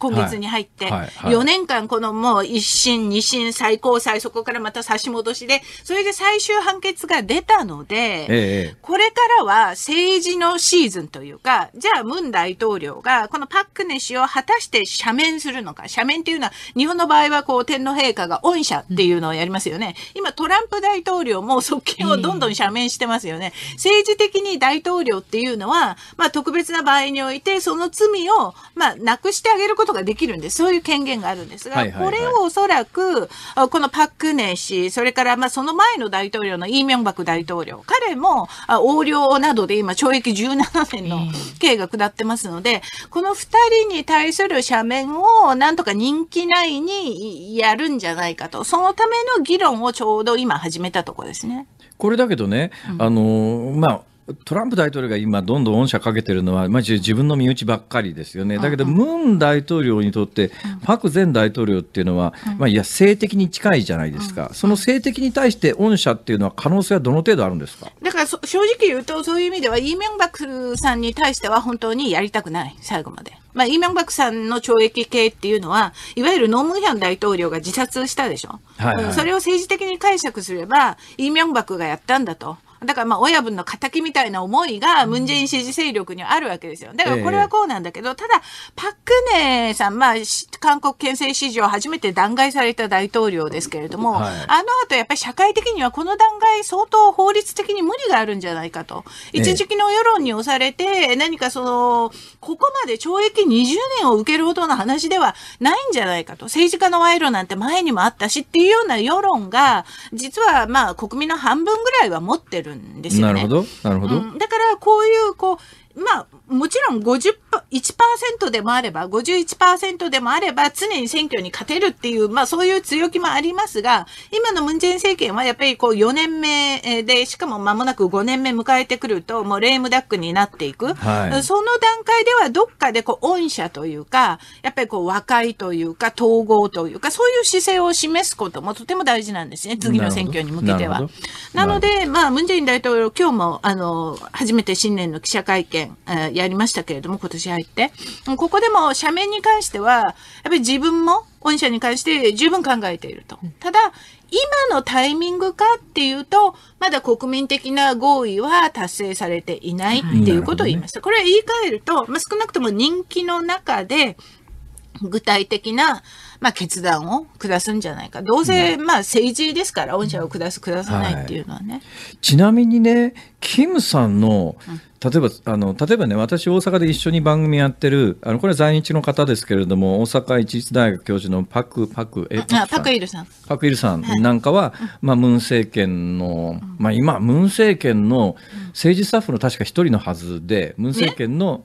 今月に入って、4年間このもう一審、二審、最高裁、そこからまた差し戻しで、それで最終判決が出たので、これからは政治のシーズンというか、じゃあムン大統領がこのパックネ氏を果たして赦免するのか、赦免というのは日本の場合はこう天皇陛下が恩赦っていうのをやりますよね。今トランプ大統領も側近をどんどん赦免してますよね。政治的に大統領っていうのは、まあ特別な場合においてその罪をまあなくしてあげることことができるんです。そういう権限があるんですが、はいはいはい、これをおそらく、このパク・クネ氏、それからまあその前の大統領のイ・ミョンバク大統領、彼も横領などで今懲役17年の刑が下ってますので、この2人に対する斜面をなんとか人気内にやるんじゃないかと、そのための議論をちょうど今始めたところですね。これだけどね、うん、あのまあトランプ大統領が今、どんどん恩赦かけてるのは、まあ、自分の身内ばっかりですよね、だけど、ムン大統領にとって、パク前大統領っていうのは、まあ、いや、性的に近いじゃないですか、その性的に対して恩赦っていうのは、可能性はどの程度あるんですかだから正直言うと、そういう意味では、イ・ミョンバクさんに対しては、本当にやりたくない、最後まで。まあ、イ・ミョンバクさんの懲役刑っていうのは、いわゆるノムヒャン大統領が自殺したでしょ、はいはい、それを政治的に解釈すれば、イ・ミョンバクがやったんだと。だからまあ親分の敵みたいな思いがムンジェイン支持勢力にあるわけですよ。だからこれはこうなんだけど、ただ、パクネさん、まあ、韓国憲政史上初めて弾劾された大統領ですけれども、はい、あの後やっぱり社会的にはこの弾劾相当法律的に無理があるんじゃないかと。一時期の世論に押されて、何かその、ここまで懲役20年を受けるほどの話ではないんじゃないかと。政治家の賄賂なんて前にもあったしっていうような世論が、実はまあ国民の半分ぐらいは持ってるるんですよね。なるほどなるほど、うん、だからこういうこうまあ、もちろん5 1%でもあれば、51%でもあれば、常に選挙に勝てるっていう、まあそういう強気もありますが、今のムンジェイン政権はやっぱりこう4年目で、しかも間もなく5年目迎えてくると、もうレームダックになっていく。はい、その段階ではどっかでこう、恩赦というか、やっぱりこう、和解というか、統合というか、そういう姿勢を示すこともとても大事なんですね、次の選挙に向けては。なので、まあ、ムンジェイン大統領、今日も、あの、初めて新年の記者会見、件、えー、やりましたけれども、今年入って。ここでも社名に関しては、やっぱり自分も御社に関して十分考えていると。ただ、今のタイミングかっていうと、まだ国民的な合意は達成されていないっていうことを言いました。ね、これは言い換えると、まあ、少なくとも人気の中で、具体的なまあ、決断を下すんじゃないか。どうせ、まあ、政治ですから、御社を下す、下さないっていうのはね。はい、ちなみにね、キムさんの、例えばあの例えばね私大阪で一緒に番組やってるあのこれは在日の方ですけれども大阪市立大学教授のパクパクえパクパクイルさんパクイルさんなんかは、はい、まあムン政権の、まあ今ムン政権の政治スタッフの確か一人のはずでムン政権の、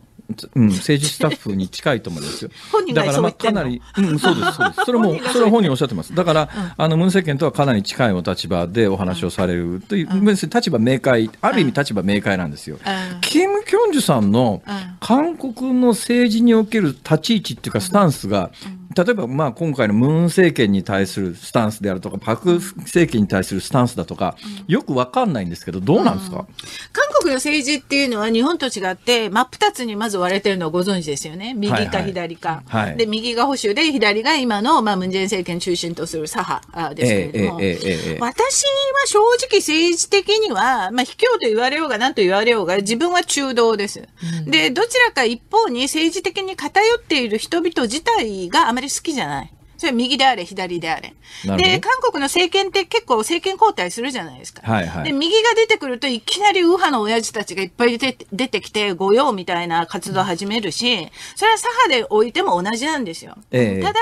うん、政治スタッフに近いと思うんですよ。だからまあかなり、うん、そうですそうです。それも それは本人おっしゃってます。だから、うん、あのムン政権とはかなり近いお立場でお話をされるという、うん、立場明快ある意味立場明快なんですよ。キムキョンジュさんの韓国の政治における立ち位置っていうかスタンスが例えばまあ今回のムーン政権に対するスタンスであるとか、パク政権に対するスタンスだとか、よくわかんないんですけど、どうなんですか、うん、韓国の政治っていうのは日本と違って、真っ二つにまず割れてるのをご存知ですよね。右か左か。はいはい、で、右が保守で、左が今の、まあ、ムン・ジェイン政権中心とする左派ですけれども、えーえーえー、私は正直政治的には、まあ、卑怯と言われようが何と言われようが、自分は中道です。うん、で、どちらか一方に政治的に偏っている人々自体があまりり好きじゃないそれ右であれ、左であれ。で、韓国の政権って結構政権交代するじゃないですか。はいはい、で、右が出てくるといきなり右派の親父たちがいっぱい出て出てきて、御用みたいな活動を始めるし、それは左派で置いても同じなんですよ。えただ、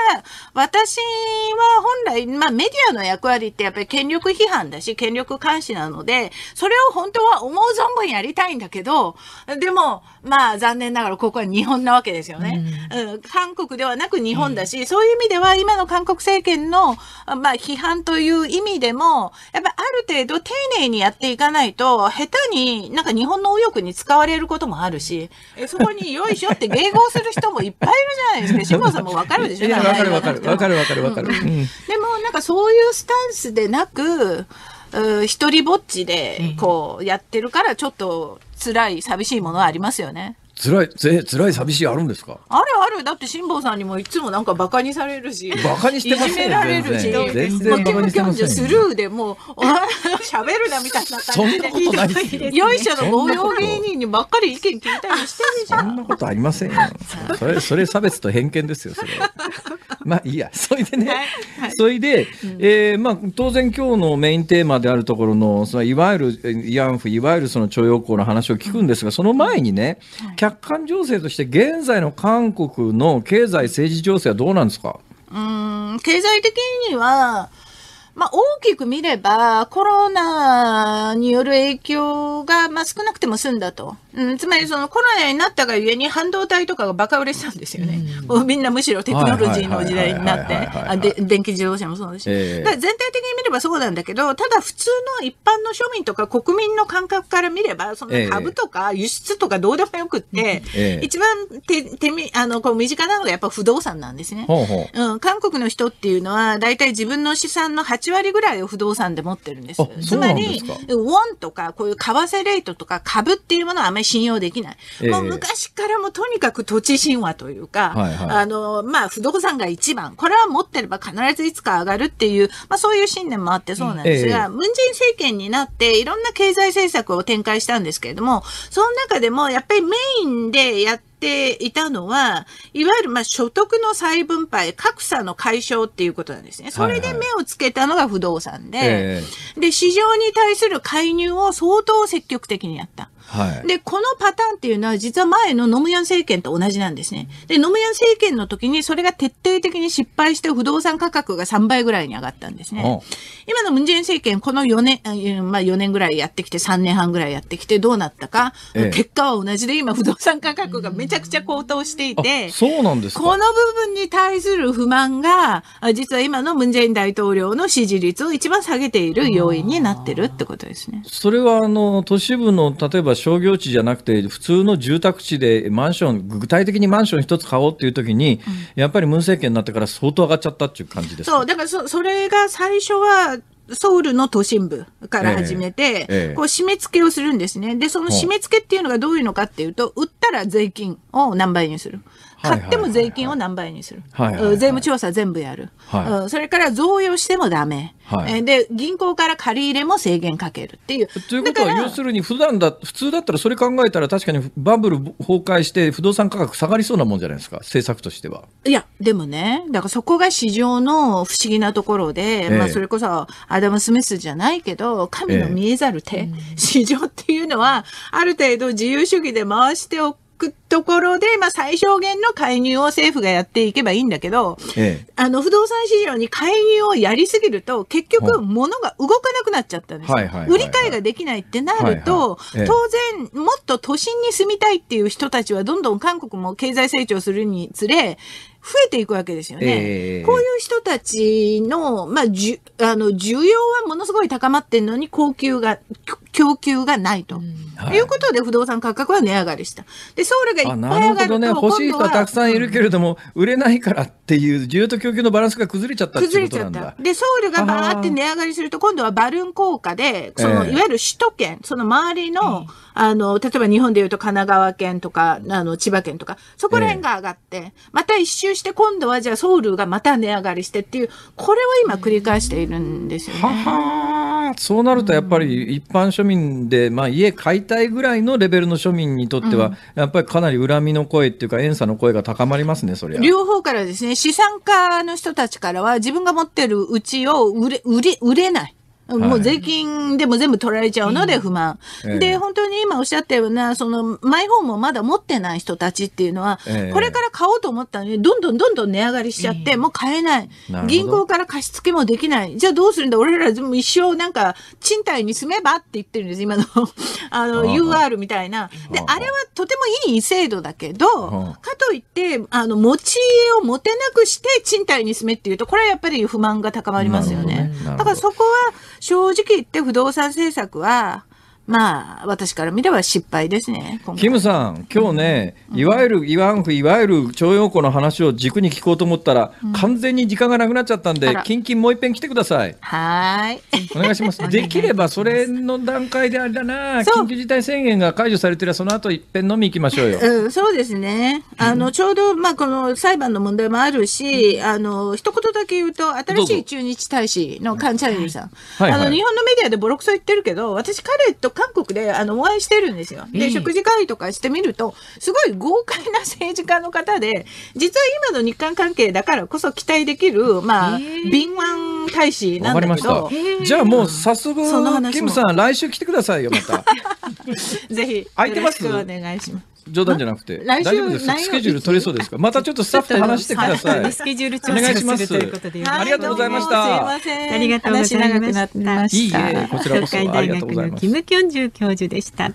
私は本来、まあメディアの役割ってやっぱり権力批判だし、権力監視なので、それを本当は思う存分やりたいんだけど、でも、まあ残念ながらここは日本なわけですよね。うん、韓国ではなく日本だし、うん、そういう意味では今今の韓国政権の、まあ、批判という意味でも、やっぱりある程度丁寧にやっていかないと、下手になんか日本の右翼に使われることもあるし、そこによいしょって迎合する人もいっぱいいるじゃないですか。志望さんもわかるでしょわかるわかる。わかるわかるわかる。でもなんかそういうスタンスでなく、一人ぼっちでこうやってるからちょっと辛い寂しいものはありますよね。辛い、ぜ、つらい寂しいあるんですか。あるある、だって辛坊さんにもいつもなんか馬鹿にされるし。馬鹿にしてませんいじめられるし。全然馬鹿にしてスルーでもう、喋るなみたいな感じそんなことないですよ。よいしょの応用芸人にばっかり意見聞いたりしてるじゃん。そんなことありませんよ。それ、それ差別と偏見ですよ、それは。まあいいや、それでね、それで、えー、まあ当然今日のメインテーマであるところの、そのいわゆる慰安婦、いわゆるその徴用工の話を聞くんですが、その前にね、はい客観情勢として現在の韓国の経済政治情勢はどうなんですかうん経済的にはまあ、大きく見れば、コロナによる影響が、まあ、少なくても済んだと。うん、つまり、そのコロナになったがゆえに半導体とかがバカ売れしたんですよね。うん、みんなむしろテクノロジーの時代になって、あで電気自動車もそうだし。だ全体的に見ればそうなんだけど、ただ普通の一般の庶民とか国民の感覚から見れば、その株とか輸出とかどうでもよくって、一番手、手み、あの、こう身近なのがやっぱ不動産なんですね。ほうほううん、韓国の人っていうのは、大体自分の資産の8割ぐらいを不動産で持ってるんです。ですつまり、ウォンとか、こういう為替レートとか株っていうものはあまり信用できない。えー、もう昔からもとにかく土地神話というか、はいはい、あの、まあ、不動産が一番。これは持ってれば必ずいつか上がるっていう、まあ、そういう信念もあってそうなんですが、ムン・ジェイン政権になっていろんな経済政策を展開したんですけれども、その中でもやっぱりメインでやってていたのは、いわゆるまあ所得の再分配、格差の解消っていうことなんですね。それで目をつけたのが不動産で、はいはい、で、市場に対する介入を相当積極的にやった。はい、で、このパターンっていうのは実は前のノムヤン政権と同じなんですね。で、ノムヤン政権の時にそれが徹底的に失敗して不動産価格が3倍ぐらいに上がったんですね。今のムンジェイン政権、この4年、まあ4年ぐらいやってきて3年半ぐらいやってきてどうなったか、ええ、結果は同じで今不動産価格がめちゃくちゃ高騰していて、そうなんですこの部分に対する不満が、実は今のムンジェイン大統領の支持率を一番下げている要因になってるってことですね。それはあの、都市部の例えば商業地じゃなくて普通の住宅地でマンション具体的にマンション一つ買おうっていう時に、うん、やっぱりムン政権になってから相当上がっちゃったっていう感じですそうだからそそれが最初はソウルの都心部から始めて、えーえー、こう締め付けをするんですね。で、その締め付けっていうのがどういうのかっていうと、売ったら税金を何倍にする。買っても税金を何倍にする。税務調査全部やる。はい、それから贈与してもダメ、はい、で、銀行から借り入れも制限かけるっていう。ということは、要するに普段だ、普通だったらそれ考えたら確かにバブル崩壊して不動産価格下がりそうなもんじゃないですか、政策としては。いや、でもね、だからそこが市場の不思議なところで、えまあそれこそアダム・スミスじゃないけど、神の見えざる手、え、市場っていうのは、ある程度自由主義で回しておくくところで、まあ、最小限の介入を政府がやっていけばいいんだけど、ええ、あの不動産市場に介入をやりすぎると、結局、物が動かなくなっちゃったんです、はいはいはいはい、売り買いができないってなると、はいはい、当然、もっと都心に住みたいっていう人たちは、どんどん韓国も経済成長するにつれ、増えていくわけですよね。えこういう人たちの、まあ、じゅあの需要はものすごい高まってるのに、高級が、供給がないと。うん、いうことで、不動産価格は値上がりした。で、ソウルがいっぱい上がるとね、欲しい人はたくさんいるけれども、売れないからっていう、需要と供給のバランスが崩れちゃったっていうことなんだ。崩れちゃった。で、ソウルがばーって値上がりすると、今度はバルーン効果で、その、いわゆる首都圏、その周りの、あの、例えば日本でいうと神奈川県とか、あの、千葉県とか、そこら辺が上がって、えー、また一周して、今度はじゃあソウルがまた値上がりしてっていう、これを今繰り返しているんですよね。ははそうなるとやっぱり一般庶民で、まあ、家買いたいぐらいのレベルの庶民にとっては、うん、やっぱりかなり恨みの声っていうか、怨嗟の声が高まりますね、そりゃ。両方からですね、資産家の人たちからは、自分が持ってるうちを売れ、売れ、売れない。もう税金でも全部取られちゃうので不満。はい、で、本当に今おっしゃったような、その、マイホームをまだ持ってない人たちっていうのは、これから買おうと思ったのに、どんどんどんどん値上がりしちゃって、もう買えない。銀行から貸し付けもできない。じゃあどうするんだ俺らも一生なんか、賃貸に住めばって言ってるんです。今の あの、UR みたいな。で、あれはとてもいい制度だけど、かといって、あの、持ち家を持てなくして賃貸に住めっていうと、これはやっぱり不満が高まりますよね。ねだからそこは、正直言って不動産政策は、まあ、私から見れば失敗ですね。キムさん、今日ね、いわゆる慰安婦、いわゆる徴用工の話を軸に聞こうと思ったら、うん、完全に時間がなくなっちゃったんで、キンキンもう一遍来てください。はい。お願いします。できれば、それの段階であれだな、緊急事態宣言が解除されてりゃ、その後一遍飲み行きましょうよ。うん、そうですね。あの、ちょうど、まあ、この裁判の問題もあるし、あの、一言だけ言うと、新しい駐日大使のカンチャリンさん。はいはい、あの、日本のメディアでボロクソ言ってるけど、私彼と韓国であのお会いしてるんですよ。で、食事会とかしてみると、すごい豪快な政治家の方で、実は今の日韓関係だからこそ期待できる、まあ、敏腕大使なんだけど。じゃあもう早速、キムさん、来週来てくださいよ、また。ぜひ、空いてますお願いします。冗談じゃなくて、大丈夫ですスケジュール取れそうですかまたちょっとスタッフと話してください。スケジュール調整するということで。ありがとうございました。ありがとうございました。いいえ、こちらこそありがとうございます。キム・キョンジュ教授でした。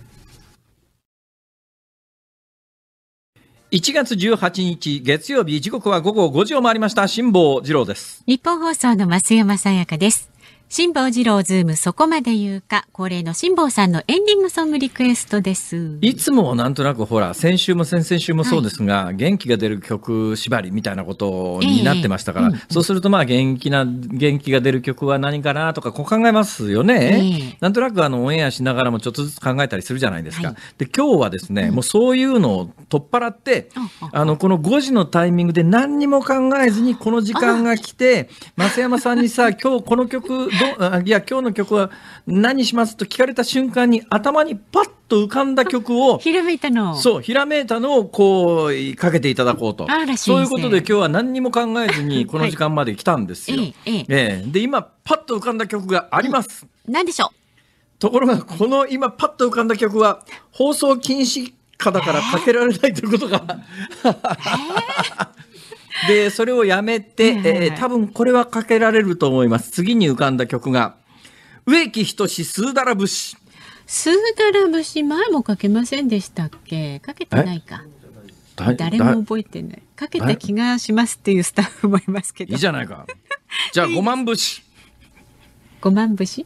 1月十八日月曜日時刻は午後五時を回りました辛坊治郎です日本放送の増山さやかです辛坊治郎ズームそこまで言うか恒例の辛坊さんのエンディングソングリクエストですいつもなんとなくほら先週も先々週もそうですが、はい、元気が出る曲縛りみたいなことになってましたから、えーうんそうするとまあ元気な元気が出る曲は何かなとかこう考えますよね、えー、なんとなくあのオンエアしながらもちょっとずつ考えたりするじゃないですか、はい、で今日はですね、うん、もうそういうのを取っ払ってあのこの5時のタイミングで何にも考えずにこの時間が来て 増山さんにさ今日この曲どいや今日の曲は何しますと聞かれた瞬間に頭にパッと浮かんだ曲を ひらめいたのそうひらめいたのをこうかけていただこうとそういうことで今日は何にも考えずにこの時間まで来たんですよ。はい、ええで今パッと浮かんだ曲があります。何でしょうところがこの今パッと浮かんだ曲は放送禁止下だからかけられないということが、えーで、それをやめて、えー、多分これはかけられると思います。次に浮かんだ曲が、植木仁スーダラ節。スーダラ節、前もかけませんでしたっけかけてないか。誰も覚えてない。かけた気がしますっていうスタッフもいますけど。いいじゃないか。じゃあ、五万節。五万節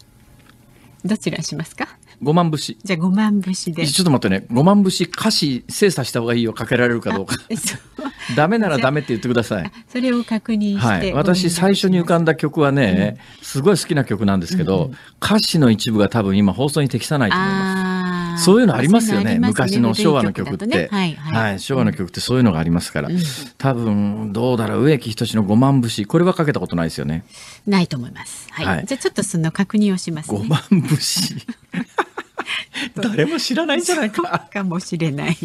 どちらしますか五万節。じゃあ5万節で。ちょっと待ってね。五万節歌詞精査した方がいいよ。かけられるかどうか。ダメならダメって言ってください。それを確認はい。私最初に浮かんだ曲はね、うん、すごい好きな曲なんですけど、うんうん、歌詞の一部が多分今放送に適さないと思います。そういうのありますよね。ね昔の昭和の曲って、ねはいはい、はい、昭和の曲ってそういうのがありますから。うん、多分どうだろう。植木仁の五万節。これはかけたことないですよね。ないと思います。はい。はい、じゃあちょっとその確認をします、ね。五万節。誰も知らないんじゃないか。かもしれない。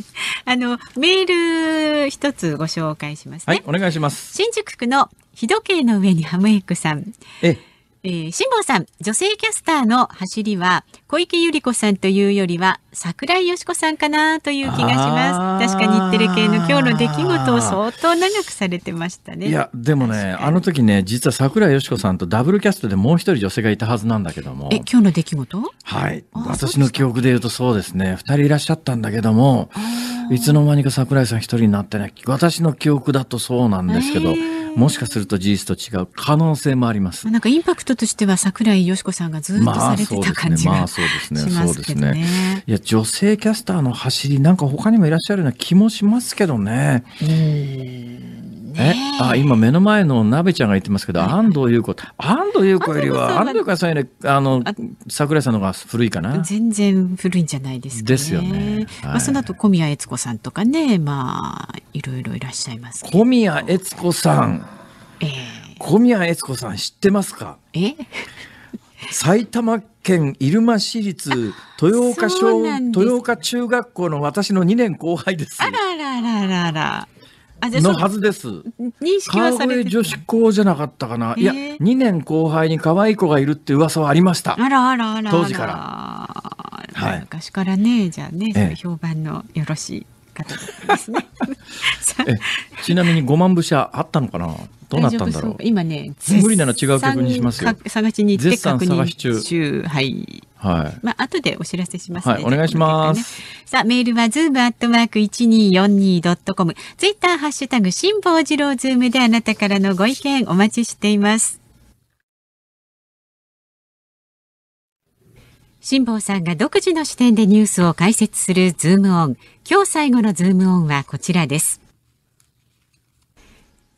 あの、メール一つご紹介しますね。はい、お願いします。新宿区の日時計の上にハムエッグさん。ええー、辛坊さん、女性キャスターの走りは、小池百合子さんというよりは桜井よし子さんかなという気がします確か日テレ系の今日の出来事を相当長くされてましたねいやでもねあの時ね実は桜井よし子さんとダブルキャストでもう一人女性がいたはずなんだけどもえ今日の出来事はい私の記憶で言うとそうですね二人いらっしゃったんだけどもいつの間にか桜井さん一人になってない私の記憶だとそうなんですけど、もしかすると事実と違う可能性もあります。なんかインパクトとしては桜井よし子さんがずっとされてた感じが、まあねそうですね。そうですね。いや、女性キャスターの走り、なんか他にもいらっしゃるような気もしますけどね。えあ今目の前の鍋ちゃんが言ってますけど、安藤優子安藤優子よりは安藤優子さんよりあの桜井さんの方が古いかな全然古いんじゃないですか、ね、ですよね、はい、まあ、その後小宮悦子さんとかねまあいろいろいらっしゃいます小宮悦子さん、えー、小宮悦子さん知ってますかえ埼玉県入間市立豊岡小豊岡中学校の私の2年後輩です。あららららら。のはずです。認識は川越女子校じゃなかったかな。いや、2年後輩に可愛い子がいるって噂はありました。あらあらあら当時から。はい、昔からね、じゃあね、評判のよろしい方ですね。ちなみに5万部社あったのかなどうなったんだろう今ね無理なら違う曲にしますよ探しに行って確認中はいはい。まあ、後でお知らせします、ね、はい、お願いします。さあ、メールはズームアットマーク 1242.com。ツイッター、ハッシュタグ、辛坊治郎ズームであなたからのご意見お待ちしています。辛坊さんが独自の視点でニュースを解説するズームオン。今日最後のズームオンはこちらです。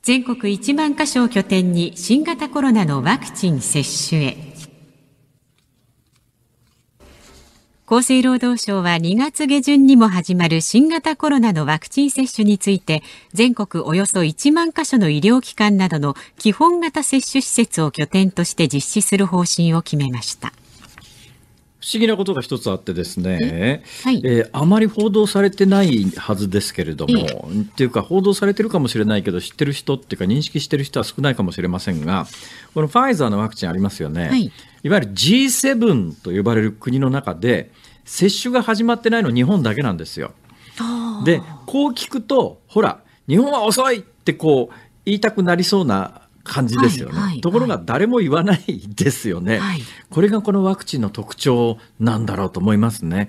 全国1万箇所を拠点に新型コロナのワクチン接種へ。厚生労働省は2月下旬にも始まる新型コロナのワクチン接種について全国およそ1万箇所の医療機関などの基本型接種施設を拠点として実施する方針を決めました。不思議なことが一つあってですね、はいえー、あまり報道されてないはずですけれども、っていうか報道されてるかもしれないけど知ってる人っていうか認識してる人は少ないかもしれませんがこのファイザーのワクチンありますよね、はい、いわゆる G7 と呼ばれる国の中で接種が始まってないの日本だけなんですよ。でこう聞くとほら日本は遅いってこう言いたくなりそうな感じですよね、はいはい、ところが誰も言わないですよね、これがこのワクチンの特徴なんだろうと思いますね。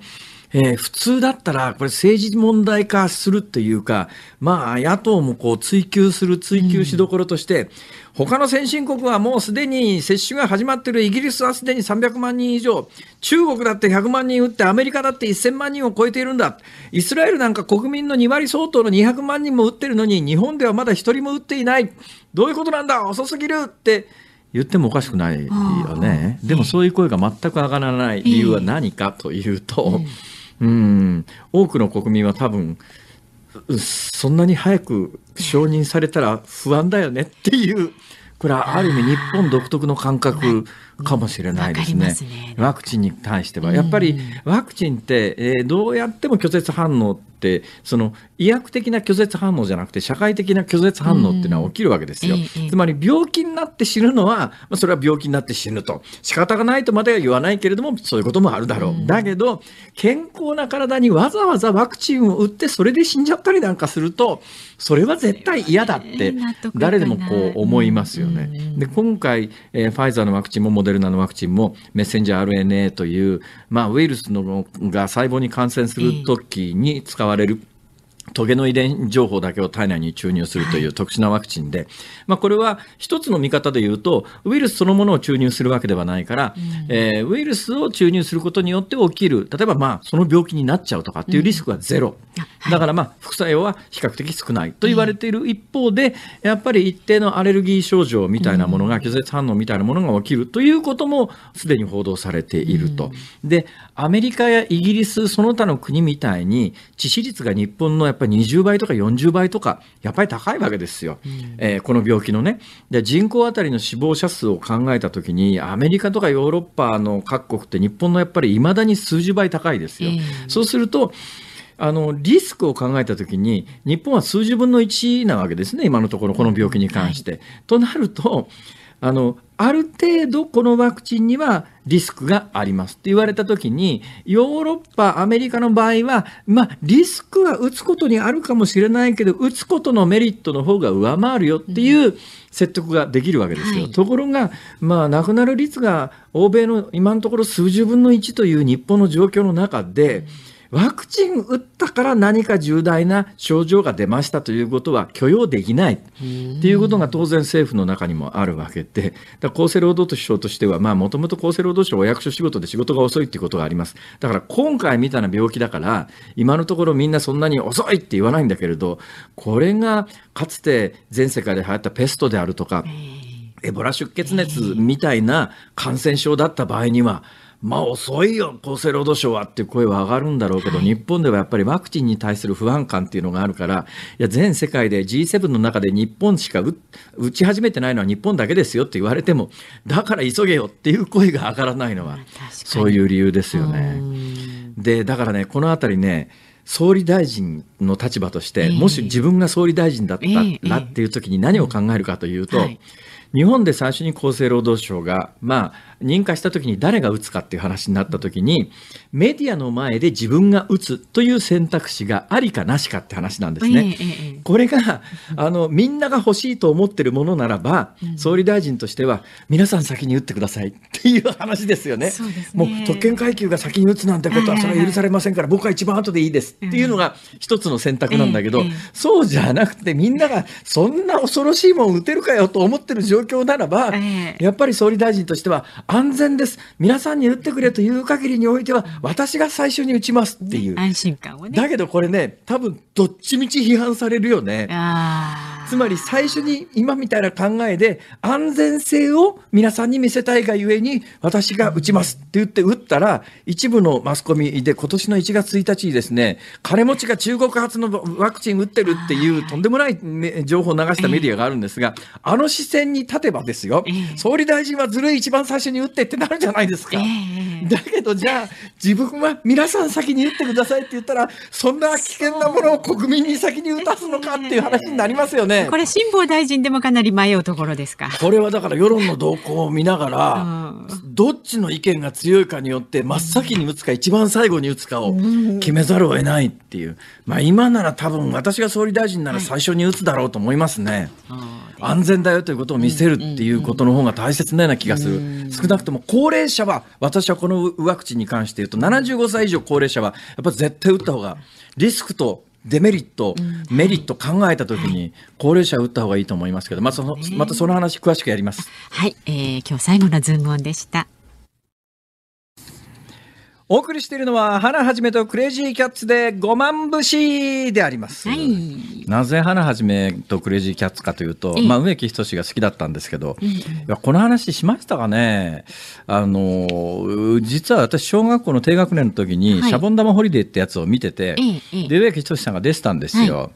えー、普通だったら、これ政治問題化するというか、まあ、野党もこう追及する追及しどころとして、うん他の先進国はもうすでに接種が始まっているイギリスはすでに300万人以上、中国だって100万人打って、アメリカだって1000万人を超えているんだ、イスラエルなんか国民の2割相当の200万人も打ってるのに、日本ではまだ1人も打っていない、どういうことなんだ、遅すぎるって言ってもおかしくないよね、でもそういう声が全く上がらない理由は何かというと、えーえーうん、多くの国民は多分、そんなに早く承認されたら不安だよねっていう、これはある意味日本独特の感覚かもしれないですね。すねワクチンに対しては、やっぱりワクチンって、えー、どうやっても拒絶反応ってその医薬的な拒絶反応じゃなくて社会的な拒絶反応っていうのは起きるわけですよ。つまり病気になって死ぬのは、まあ、それは病気になって死ぬと仕方がないとまでは言わないけれどもそういうこともあるだろう。だけど健康な体にわざわざワクチンを打ってそれで死んじゃったりなんかするとそれは絶対嫌だって誰でもこう思いますよね。で今回、えー、ファイザーのワクチンもモデルナのワクチンもメッセンジャー RNA という、まあ、ウイルスのが細胞に感染するときに使われる、えートゲの遺伝情報だけを体内に注入するという特殊なワクチンで、まあ、これは一つの見方で言うとウイルスそのものを注入するわけではないから、うん、えー、ウイルスを注入することによって起きる例えばまあその病気になっちゃうとかっていうリスクはゼロ、うん、だからまあ副作用は比較的少ないと言われている一方で、やっぱり一定のアレルギー症状みたいなものが拒絶反応みたいなものが起きるということもすでに報道されていると。でアメリカやイギリスその他の国みたいに致死率が日本のやっぱり20倍とか40倍とか、やっぱり高いわけですよ、うん、えー、この病気のね。で、人口当たりの死亡者数を考えたときに、アメリカとかヨーロッパの各国って日本のやっぱりいまだに数十倍高いですよ。そうすると、あのリスクを考えたときに、日本は数十分の1なわけですね、今のところ、この病気に関して。はい、となると、あのある程度このワクチンにはリスクがありますって言われたときに、ヨーロッパ、アメリカの場合は、まあ、リスクは打つことにあるかもしれないけど、打つことのメリットの方が上回るよっていう説得ができるわけですよ。うんはい、ところが、まあ、亡くなる率が欧米の今のところ数十分の1という日本の状況の中で、うんワクチン打ったから何か重大な症状が出ましたということは許容できないっていうことが当然政府の中にもあるわけで厚生労働省としてはもともと厚生労働省お役所仕事で仕事が遅いていうことがありますだから今回みたいな病気だから今のところみんなそんなに遅いって言わないんだけれどこれがかつて全世界で流行ったペストであるとかエボラ出血熱みたいな感染症だった場合には、えーまあ遅いよ、厚生労働省はっていう声は上がるんだろうけど、日本ではやっぱりワクチンに対する不安感っていうのがあるから、いや全世界で G7 の中で日本しか打ち始めてないのは日本だけですよって言われても、だから急げよっていう声が上がらないのは、そういう理由ですよね。で、だからね、このありね、総理大臣の立場として、もし自分が総理大臣だったらっていう時に何を考えるかというと、日本で最初に厚生労働省が、まあ、認可した時に誰が打つかっていう話になった時にメディアの前で自分が打つという選択肢がありかなしかって話なんですね。これがあのみんなが欲しいと思ってるものならば総理大臣としては皆さん先に打ってくださいっていう話ですよね。もう特権階級が先に打つなんてことはそれは許されませんから僕は一番後でいいですっていうのが一つの選択なんだけどそうじゃなくてみんながそんな恐ろしいもん打てるかよと思ってる状況ならばやっぱり総理大臣としては安全です。皆さんに打ってくれという限りにおいては、私が最初に打ちますっていう。ね、安心感をね。だけどこれね、多分どっちみち批判されるよね。ああ。つまり最初に今みたいな考えで安全性を皆さんに見せたいがゆえに私が打ちますって言って打ったら一部のマスコミで今年の1月1日にですね金持ちが中国発のワクチン打ってるっていうとんでもない情報を流したメディアがあるんですがあの視線に立てばですよ総理大臣はずるい一番最初に打ってってなるじゃないですか。だけどじゃあ自分は皆さん先に打ってくださいって言ったらそんな危険なものを国民に先に打たすのかっていう話になりますよね。ね。これ辛坊大臣でもかなり迷うところですか。これはだから世論の動向を見ながら、どっちの意見が強いかによって真っ先に打つか一番最後に打つかを決めざるを得ないっていう。まあ今なら多分私が総理大臣なら最初に打つだろうと思いますね。安全だよということを見せるっていうことの方が大切なような気がする。少なくとも高齢者は、私はこのワクチンに関して言うと75歳以上高齢者はやっぱ絶対打った方がリスクとデメリット、メリット考えたときに、高齢者打った方がいいと思いますけど、まあ、その、またその話詳しくやります。はい、えー、今日最後のズームオンでした。お送りしているのは花はじめとクレイジーキャッツで五万節であります、はい、なぜ花はじめとクレイジーキャッツかというと、まあ、植木仁が好きだったんですけど、うん、いやこの話しましたかねあの実は私小学校の低学年の時に、シャボン玉ホリデーってやつを見てて、で植木仁さんが出てたんですよ。はい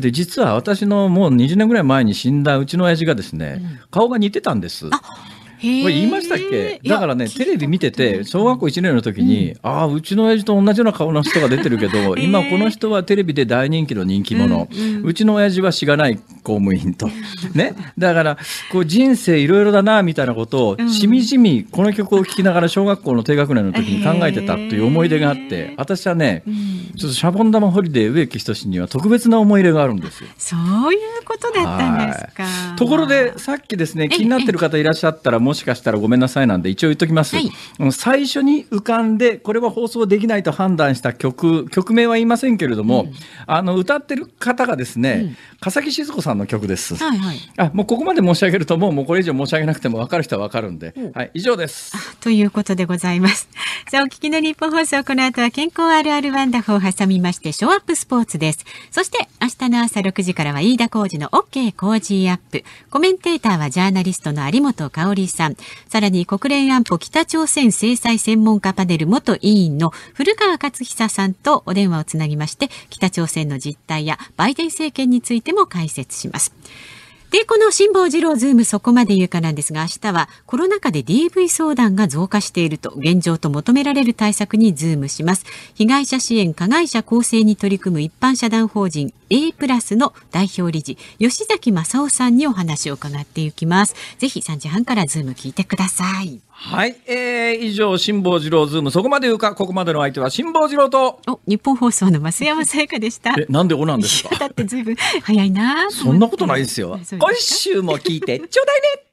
で実は私のもう20年ぐらい前に死んだうちの親父がですね、うん、顔が似てたんです。これ言いましたっけだからね、テレビ見てて、小学校1年の時に、うん、ああ、うちの親父と同じような顔の人が出てるけど、今この人はテレビで大人気の人気者。うんうん、うちの親父はしがない公務員と。ね。だから、こう人生いろいろだな、みたいなことを、しみじみこの曲を聴きながら小学校の低学年の時に考えてたという思い出があって、私はね、ちょっとシャボン玉ホリデー植木仁には特別な思い入れがあるんですよ。そういうことだったんですか。ところで、さっきですね、気になってる方いらっしゃったら、ももしかしたらごめんなさいなんで一応言っときます、はい、最初に浮かんでこれは放送できないと判断した曲曲名は言いませんけれども、うん、あの歌ってる方がですね、うん、笠木静子さんの曲です、はいはい、あもうここまで申し上げるともうもうこれ以上申し上げなくても分かる人は分かるんで、うん、はい、以上ですということでございますさあお聞きの日本放送この後は健康あるあるワンダフを挟みましてショーアップスポーツですそして明日の朝6時からは飯田浩二の OK 工事アップコメンテーターはジャーナリストの有本香里さんさん、さらに国連安保北朝鮮制裁専門家パネル元委員の古川勝久さんとお電話をつなぎまして、北朝鮮の実態やバイデン政権についても解説します。で、この辛坊治郎ズームそこまで言うかなんですが、明日はコロナ禍で DV 相談が増加していると現状と求められる対策にズームします。被害者支援、加害者構成に取り組む一般社団法人 A プラスの代表理事、吉崎正夫さんにお話を伺っていきます。ぜひ3時半からズーム聞いてください。はい、えー、以上辛坊治郎ズームそこまで言うかここまでの相手は辛坊治郎とお日本放送の増山さやかでした。えなんでおなんですか。だってずいぶん早いな。そんなことないですよ。今週も聞いてちょうだいね。